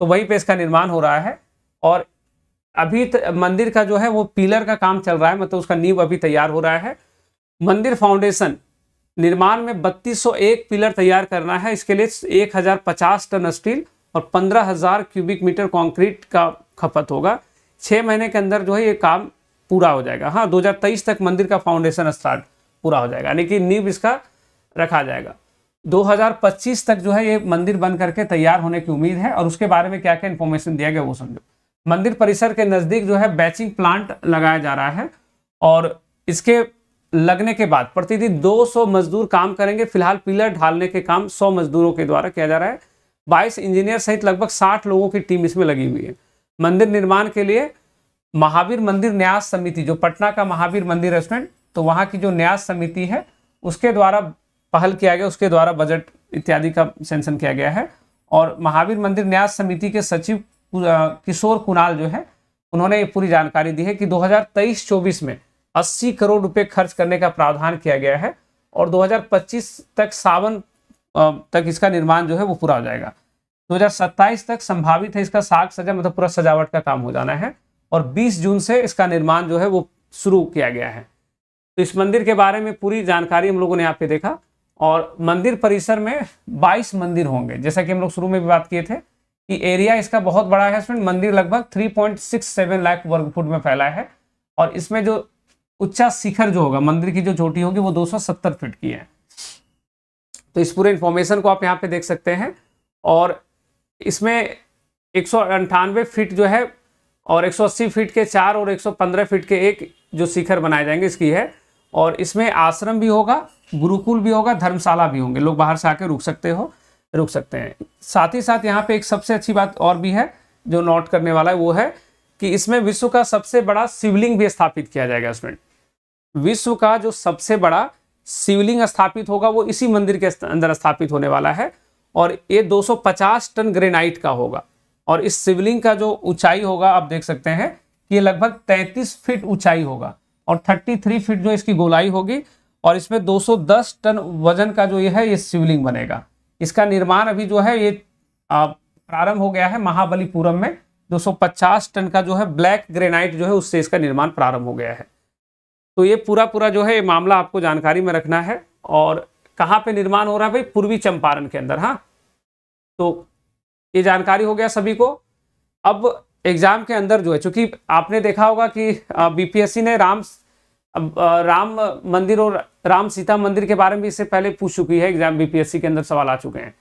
तो वहीं पे इसका निर्माण हो रहा है और अभी मंदिर का जो है वो पिलर का काम चल रहा है मतलब उसका नींव अभी तैयार हो रहा है मंदिर फाउंडेशन निर्माण में 3201 पिलर तैयार करना है इसके लिए 1050 टन स्टील और 15000 क्यूबिक मीटर कंक्रीट का खपत होगा छः महीने के अंदर जो है ये काम पूरा हो जाएगा हाँ 2023 तक मंदिर का फाउंडेशन स्टार्ट पूरा हो जाएगा यानी कि नींव इसका रखा जाएगा 2025 तक जो है ये मंदिर बन करके तैयार होने की उम्मीद है और उसके बारे में क्या क्या इन्फॉर्मेशन दिया गया वो समझो मंदिर परिसर के नज़दीक जो है बैचिंग प्लांट लगाया जा रहा है और इसके लगने के बाद प्रतिदिन 200 मजदूर काम करेंगे फिलहाल पिलर ढालने के काम 100 मजदूरों के द्वारा किया जा रहा है 22 इंजीनियर सहित लगभग 60 लोगों की टीम इसमें लगी हुई है मंदिर निर्माण के लिए महावीर मंदिर न्यास समिति जो पटना का महावीर मंदिर रेस्टोरेंट तो वहाँ की जो न्यास समिति है उसके द्वारा पहल किया गया उसके द्वारा बजट इत्यादि का सेंशन किया गया है और महावीर मंदिर न्यास समिति के सचिव किशोर कुणाल जो है उन्होंने ये पूरी जानकारी दी है कि 2023-24 में 80 करोड़ रुपए खर्च करने का प्रावधान किया गया है और 2025 तक सावन तक इसका निर्माण जो है वो पूरा हो जाएगा 2027 तक संभावित है इसका साग सजा मतलब पूरा सजावट का काम हो जाना है और 20 जून से इसका निर्माण जो है वो शुरू किया गया है तो इस मंदिर के बारे में पूरी जानकारी हम लोगों ने यहाँ पे देखा और मंदिर परिसर में 22 मंदिर होंगे जैसा कि हम लोग शुरू में भी बात किए थे कि एरिया इसका बहुत बड़ा है स्टूडेंट मंदिर लगभग 3.67 लाख वर्ग फुट में फैला है और इसमें जो उच्चा शिखर जो होगा मंदिर की जो चोटी होगी वो 270 फीट की है तो इस पूरे इंफॉर्मेशन को आप यहाँ पे देख सकते हैं और इसमें एक फीट जो है और एक फीट के चार और एक फीट के एक जो शिखर बनाए जाएंगे इसकी है और इसमें आश्रम भी होगा गुरुकुल भी होगा धर्मशाला भी होंगे लोग बाहर से आके रुक सकते हो रुक सकते हैं साथ ही साथ यहाँ पे एक सबसे अच्छी बात और भी है जो नोट करने वाला है वो है कि इसमें विश्व का सबसे बड़ा शिवलिंग भी स्थापित किया जाएगा इसमें विश्व का जो सबसे बड़ा शिवलिंग स्थापित होगा वो इसी मंदिर के अंदर स्थापित होने वाला है और ये 250 टन ग्रेनाइट का होगा और इस शिवलिंग का जो ऊंचाई होगा आप देख सकते हैं ये लगभग 33 फीट ऊंचाई होगा और 33 फीट जो इसकी गोलाई होगी और इसमें 210 टन वजन का जो ये है ये शिवलिंग बनेगा इसका निर्माण अभी जो है ये प्रारंभ हो गया है महाबलीपुरम में 250 टन का जो है ब्लैक ग्रेनाइट जो है उससे इसका निर्माण प्रारंभ हो गया है तो ये पूरा पूरा जो है ये मामला आपको जानकारी में रखना है और कहाँ पे निर्माण हो रहा है भाई पूर्वी चंपारण के अंदर हाँ तो ये जानकारी हो गया सभी को अब एग्जाम के अंदर जो है चूंकि आपने देखा होगा कि बीपीएससी ने राम अब राम मंदिर और राम सीता मंदिर के बारे में इससे पहले पूछ चुकी है एग्जाम बीपीएससी के अंदर सवाल आ चुके हैं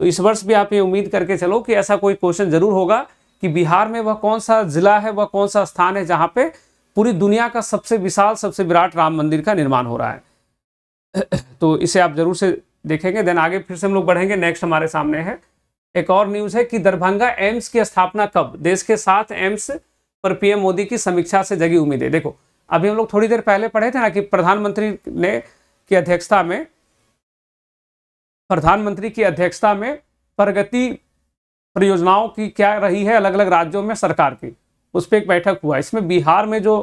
तो इस वर्ष भी आप ये उम्मीद करके चलो कि ऐसा कोई क्वेश्चन जरूर होगा कि बिहार में वह कौन सा जिला है वह कौन सा स्थान है जहाँ पे पूरी दुनिया का सबसे विशाल सबसे विराट राम मंदिर का निर्माण हो रहा है तो इसे आप जरूर से देखेंगे देन आगे फिर से हम लोग बढ़ेंगे नेक्स्ट हमारे सामने है एक और न्यूज है कि दरभंगा एम्स की स्थापना कब देश के साथ एम्स पर पीएम मोदी की समीक्षा से जगी उम्मीदें देखो अभी हम लोग थोड़ी देर पहले पढ़े थे ना कि प्रधानमंत्री ने की अध्यक्षता में प्रधानमंत्री की अध्यक्षता में प्रगति परियोजनाओं की क्या रही है अलग अलग राज्यों में सरकार की उस पर एक बैठक हुआ इसमें बिहार में जो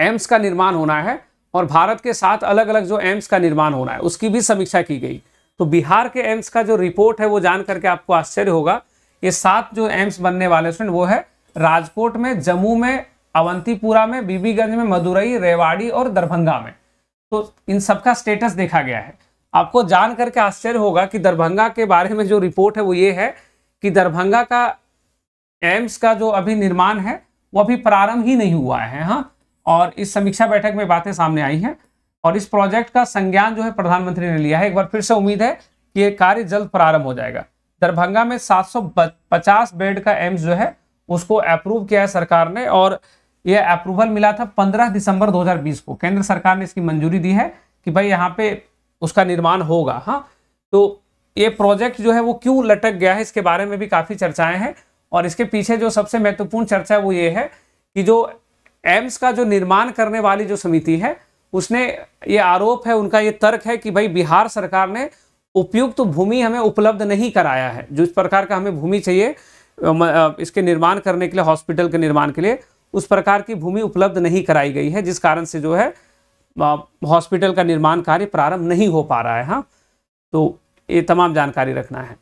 एम्स का निर्माण होना है और भारत के साथ अलग अलग जो एम्स का निर्माण होना है उसकी भी समीक्षा की गई तो बिहार के एम्स का जो रिपोर्ट है वो जान करके आपको आश्चर्य होगा ये सात जो एम्स बनने वाले हैं वो है राजकोट में जम्मू में अवंतीपुरा में बीबीगंज में मदुरई रेवाड़ी और दरभंगा में तो इन सबका स्टेटस देखा गया है आपको जान करके आश्चर्य होगा कि दरभंगा के बारे में जो रिपोर्ट है वो ये है कि दरभंगा का एम्स का जो अभी निर्माण है वो अभी प्रारंभ ही नहीं हुआ है हाँ और इस समीक्षा बैठक में बातें सामने आई हैं और इस प्रोजेक्ट का संज्ञान जो है प्रधानमंत्री ने लिया है एक बार फिर से उम्मीद है कि ये कार्य जल्द प्रारंभ हो जाएगा दरभंगा में 750 बेड का एम्स जो है उसको अप्रूव किया है सरकार ने और ये अप्रूवल मिला था 15 दिसंबर 2020 को केंद्र सरकार ने इसकी मंजूरी दी है कि भाई यहाँ पे उसका निर्माण होगा हाँ तो ये प्रोजेक्ट जो है वो क्यों लटक गया है इसके बारे में भी काफ़ी चर्चाएं हैं और इसके पीछे जो सबसे महत्वपूर्ण चर्चा है वो ये है कि जो एम्स का जो निर्माण करने वाली जो समिति है उसने ये आरोप है उनका ये तर्क है कि भाई बिहार सरकार ने उपयुक्त तो भूमि हमें उपलब्ध नहीं कराया है जिस प्रकार का हमें भूमि चाहिए इसके निर्माण करने के लिए हॉस्पिटल के निर्माण के लिए उस प्रकार की भूमि उपलब्ध नहीं कराई गई है जिस कारण से जो है हॉस्पिटल का निर्माण कार्य प्रारंभ नहीं हो पा रहा है हाँ तो ये तमाम जानकारी रखना है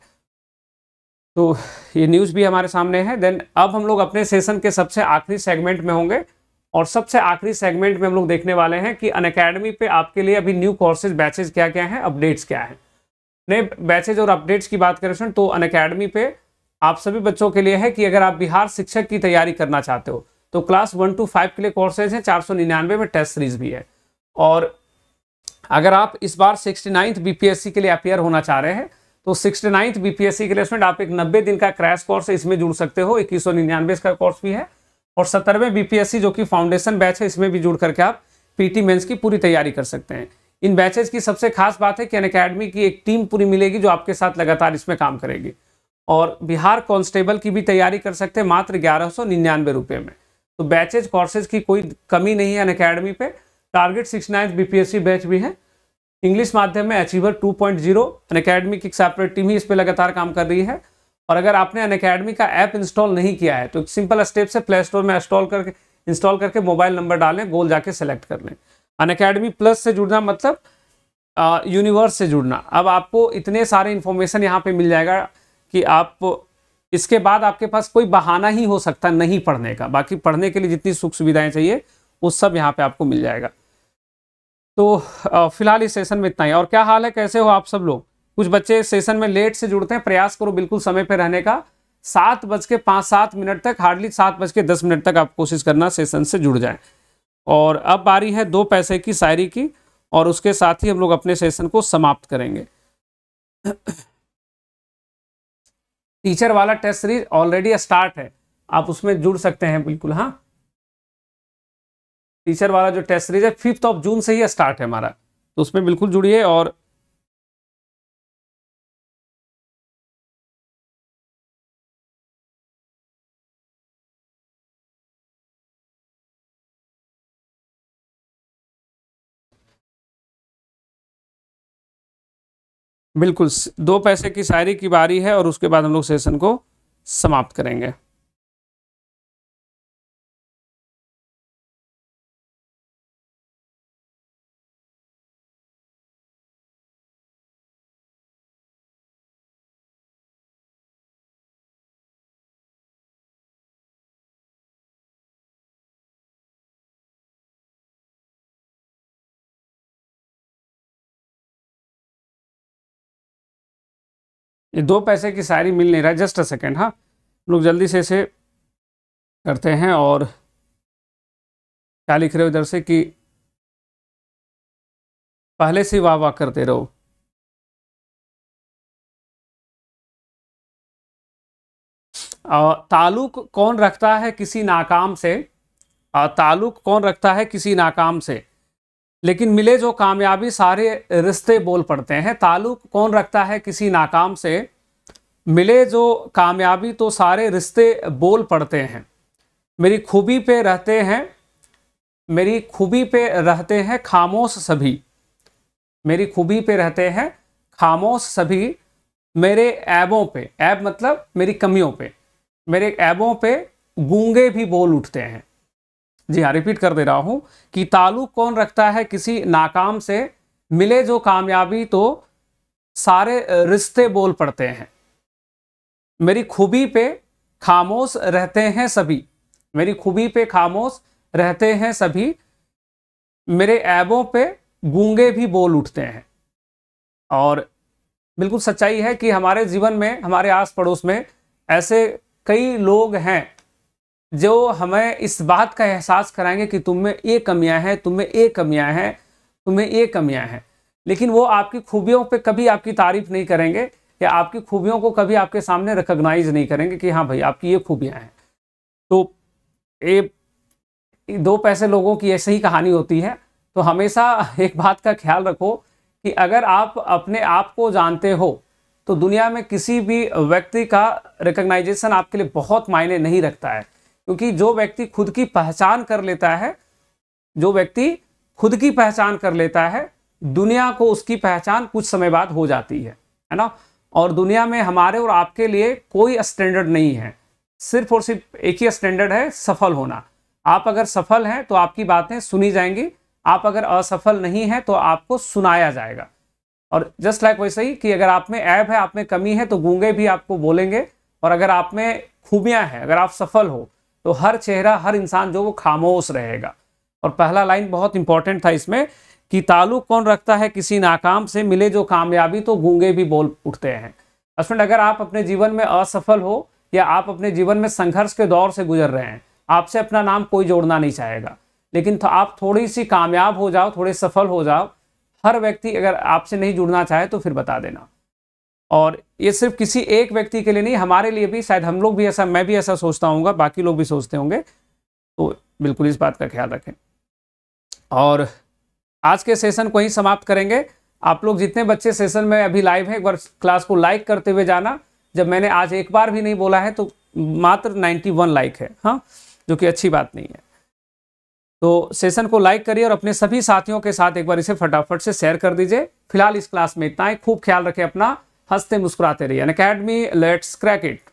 तो ये न्यूज़ भी हमारे सामने है देन अब हम लोग अपने सेशन के सबसे आखिरी सेगमेंट में होंगे और सबसे आखिरी सेगमेंट में हम लोग देखने वाले हैं कि अन अकेडमी पे आपके लिए अभी न्यू कोर्सेज बैचेज क्या क्या हैं अपडेट्स क्या हैं नए बैचेज और अपडेट्स की बात करें तो अन अकेडमी पे आप सभी बच्चों के लिए है कि अगर आप बिहार शिक्षक की तैयारी करना चाहते हो तो क्लास वन टू फाइव के लिए कोर्सेज हैं चार सौ निन्यानवे में टेस्ट सीरीज भी है और अगर आप इस बार सिक्सटी नाइन्थ बीपीएससी के लिए अपेयर होना चाह रहे हैं तो सिक्सटी नाइन्थ बीपीएससी के लिए आप एक नब्बे दिन का क्रैश कोर्स है इसमें जुड़ सकते हो इक्कीस सौ निन्यानवे इसका कोर्स भी है और सत्तरवें बीपीएससी जो कि फाउंडेशन बैच है इसमें भी जुड़ करके आप पीटी मेंस की पूरी तैयारी कर सकते हैं इन बैचेज की सबसे खास बात है कि अन अकेडमी की एक टीम पूरी मिलेगी जो आपके साथ लगातार इसमें काम करेगी और बिहार कॉन्स्टेबल की भी तैयारी कर सकते हैं मात्र ग्यारह सौ निन्यानवे रुपये में तो बैचेज कोर्सेज की कोई कमी नहीं है अनकेडमी पे target six ninth BPSC batch भी है इंग्लिश माध्यम में अचीवर 2.0 पॉइंट जीरो अनकेडमी की सेपरेट टीम ही इस पर लगातार काम कर रही है और अगर आपने अन अकेडमी का ऐप इंस्टॉल नहीं किया है तो सिंपल स्टेप से प्ले स्टोर में इंस्टॉल करके इंस्टॉल करके मोबाइल नंबर डालें गोल जाके सेलेक्ट कर लें अन अकेडमी प्लस से जुड़ना मतलब यूनिवर्स से जुड़ना अब आपको इतने सारे इन्फॉर्मेशन यहाँ पर मिल जाएगा कि आप इसके बाद आपके पास कोई बहाना ही हो सकता नहीं पढ़ने का बाकी पढ़ने के लिए जितनी सुख सुविधाएं चाहिए वो सब यहाँ पे आपको मिल जाएगा तो फिलहाल इस सेशन में इतना ही और क्या हाल है कैसे हो आप सब लोग कुछ बच्चे इस सेशन में लेट से जुड़ते हैं प्रयास करो बिल्कुल समय पर रहने का सात बज के पाँच सात मिनट तक हार्डली सात बज के दस मिनट तक आप कोशिश करना सेशन से जुड़ जाएं और अब बारी है दो पैसे की शायरी की और उसके साथ ही हम लोग अपने सेशन को समाप्त करेंगे टीचर वाला टेस्ट सीरीज ऑलरेडी स्टार्ट है आप उसमें जुड़ सकते हैं बिल्कुल हाँ टीचर वाला जो टेस्ट सीरीज है फिफ्थ ऑफ जून से ही स्टार्ट है हमारा तो उसमें बिल्कुल जुड़िए और बिल्कुल दो पैसे की शायरी की बारी है और उसके बाद हम लोग सेशन को समाप्त करेंगे ये दो पैसे की शायरी मिल नहीं रहा जस्ट अ सेकेंड हाँ लोग जल्दी से इसे करते हैं और क्या लिख रहे हो इधर से कि पहले से वाह वाह करते रहो ताल्लुक कौन रखता है किसी नाकाम से ताल्लुक कौन रखता है किसी नाकाम से लेकिन मिले जो कामयाबी सारे रिश्ते बोल पड़ते हैं ताल्लुक कौन रखता है किसी नाकाम से मिले जो कामयाबी तो सारे रिश्ते बोल पड़ते हैं मेरी खूबी पे रहते हैं मेरी खूबी पे रहते हैं खामोश सभी मेरी खूबी पे रहते हैं खामोश सभी मेरे ऐबों पे ऐब मतलब मेरी कमियों पे मेरे ऐबों पे गूंगे भी बोल उठते हैं जी हाँ रिपीट कर दे रहा हूँ कि ताल्लुक कौन रखता है किसी नाकाम से मिले जो कामयाबी तो सारे रिश्ते बोल पड़ते हैं मेरी खूबी पे खामोश रहते हैं सभी मेरी खूबी पे खामोश रहते हैं सभी मेरे ऐबों पे गूंगे भी बोल उठते हैं और बिल्कुल सच्चाई है कि हमारे जीवन में हमारे आस पड़ोस में ऐसे कई लोग हैं जो हमें इस बात का एहसास कराएंगे कि तुम में ये कमियां हैं तुम में ये कमियां हैं तुम में ये कमियां हैं लेकिन वो आपकी खूबियों पे कभी आपकी तारीफ नहीं करेंगे या आपकी खूबियों को कभी आपके सामने रिकग्नाइज नहीं करेंगे कि हाँ भाई आपकी ये खूबियां हैं तो ये दो पैसे लोगों की ऐसे ही कहानी होती है तो हमेशा एक बात का ख्याल रखो कि अगर आप अपने आप को जानते हो तो दुनिया में किसी भी व्यक्ति का रिकग्नाइजेशन आपके लिए बहुत मायने नहीं रखता है क्योंकि जो व्यक्ति खुद की पहचान कर लेता है जो व्यक्ति खुद की पहचान कर लेता है दुनिया को उसकी पहचान कुछ समय बाद हो जाती है है ना और दुनिया में हमारे और आपके लिए कोई स्टैंडर्ड नहीं है सिर्फ और सिर्फ एक ही स्टैंडर्ड है सफल होना आप अगर सफल हैं तो आपकी बातें सुनी जाएंगी आप अगर असफल नहीं हैं तो आपको सुनाया जाएगा और जस्ट लाइक वैसे ही कि अगर आप में ऐप है आप में कमी है तो गूंगे भी आपको बोलेंगे और अगर आप में खूबियाँ हैं अगर आप सफल हो तो हर चेहरा हर इंसान जो वो खामोश रहेगा और पहला लाइन बहुत इंपॉर्टेंट था इसमें कि ताल्लुक कौन रखता है किसी नाकाम से मिले जो कामयाबी तो गूंगे भी बोल उठते हैं हस्बैंड अगर आप अपने जीवन में असफल हो या आप अपने जीवन में संघर्ष के दौर से गुजर रहे हैं आपसे अपना नाम कोई जोड़ना नहीं चाहेगा लेकिन तो आप थोड़ी सी कामयाब हो जाओ थोड़े सफल हो जाओ हर व्यक्ति अगर आपसे नहीं जुड़ना चाहे तो फिर बता देना और ये सिर्फ किसी एक व्यक्ति के लिए नहीं हमारे लिए भी शायद हम लोग भी ऐसा मैं भी ऐसा सोचता हूँ बाकी लोग भी सोचते होंगे तो बिल्कुल इस बात का ख्याल रखें और आज के सेशन को ही समाप्त करेंगे आप लोग जितने बच्चे सेशन में अभी लाइव हैं एक बार क्लास को लाइक करते हुए जाना जब मैंने आज एक बार भी नहीं बोला है तो मात्र 91 लाइक है हाँ जो कि अच्छी बात नहीं है तो सेशन को लाइक करिए और अपने सभी साथियों के साथ एक बार इसे फटाफट से शेयर कर दीजिए फिलहाल इस क्लास में इतना ही खूब ख्याल रखें अपना हंसते मुस्कुराते रहिए अकेडमी लेट्स क्रैक इट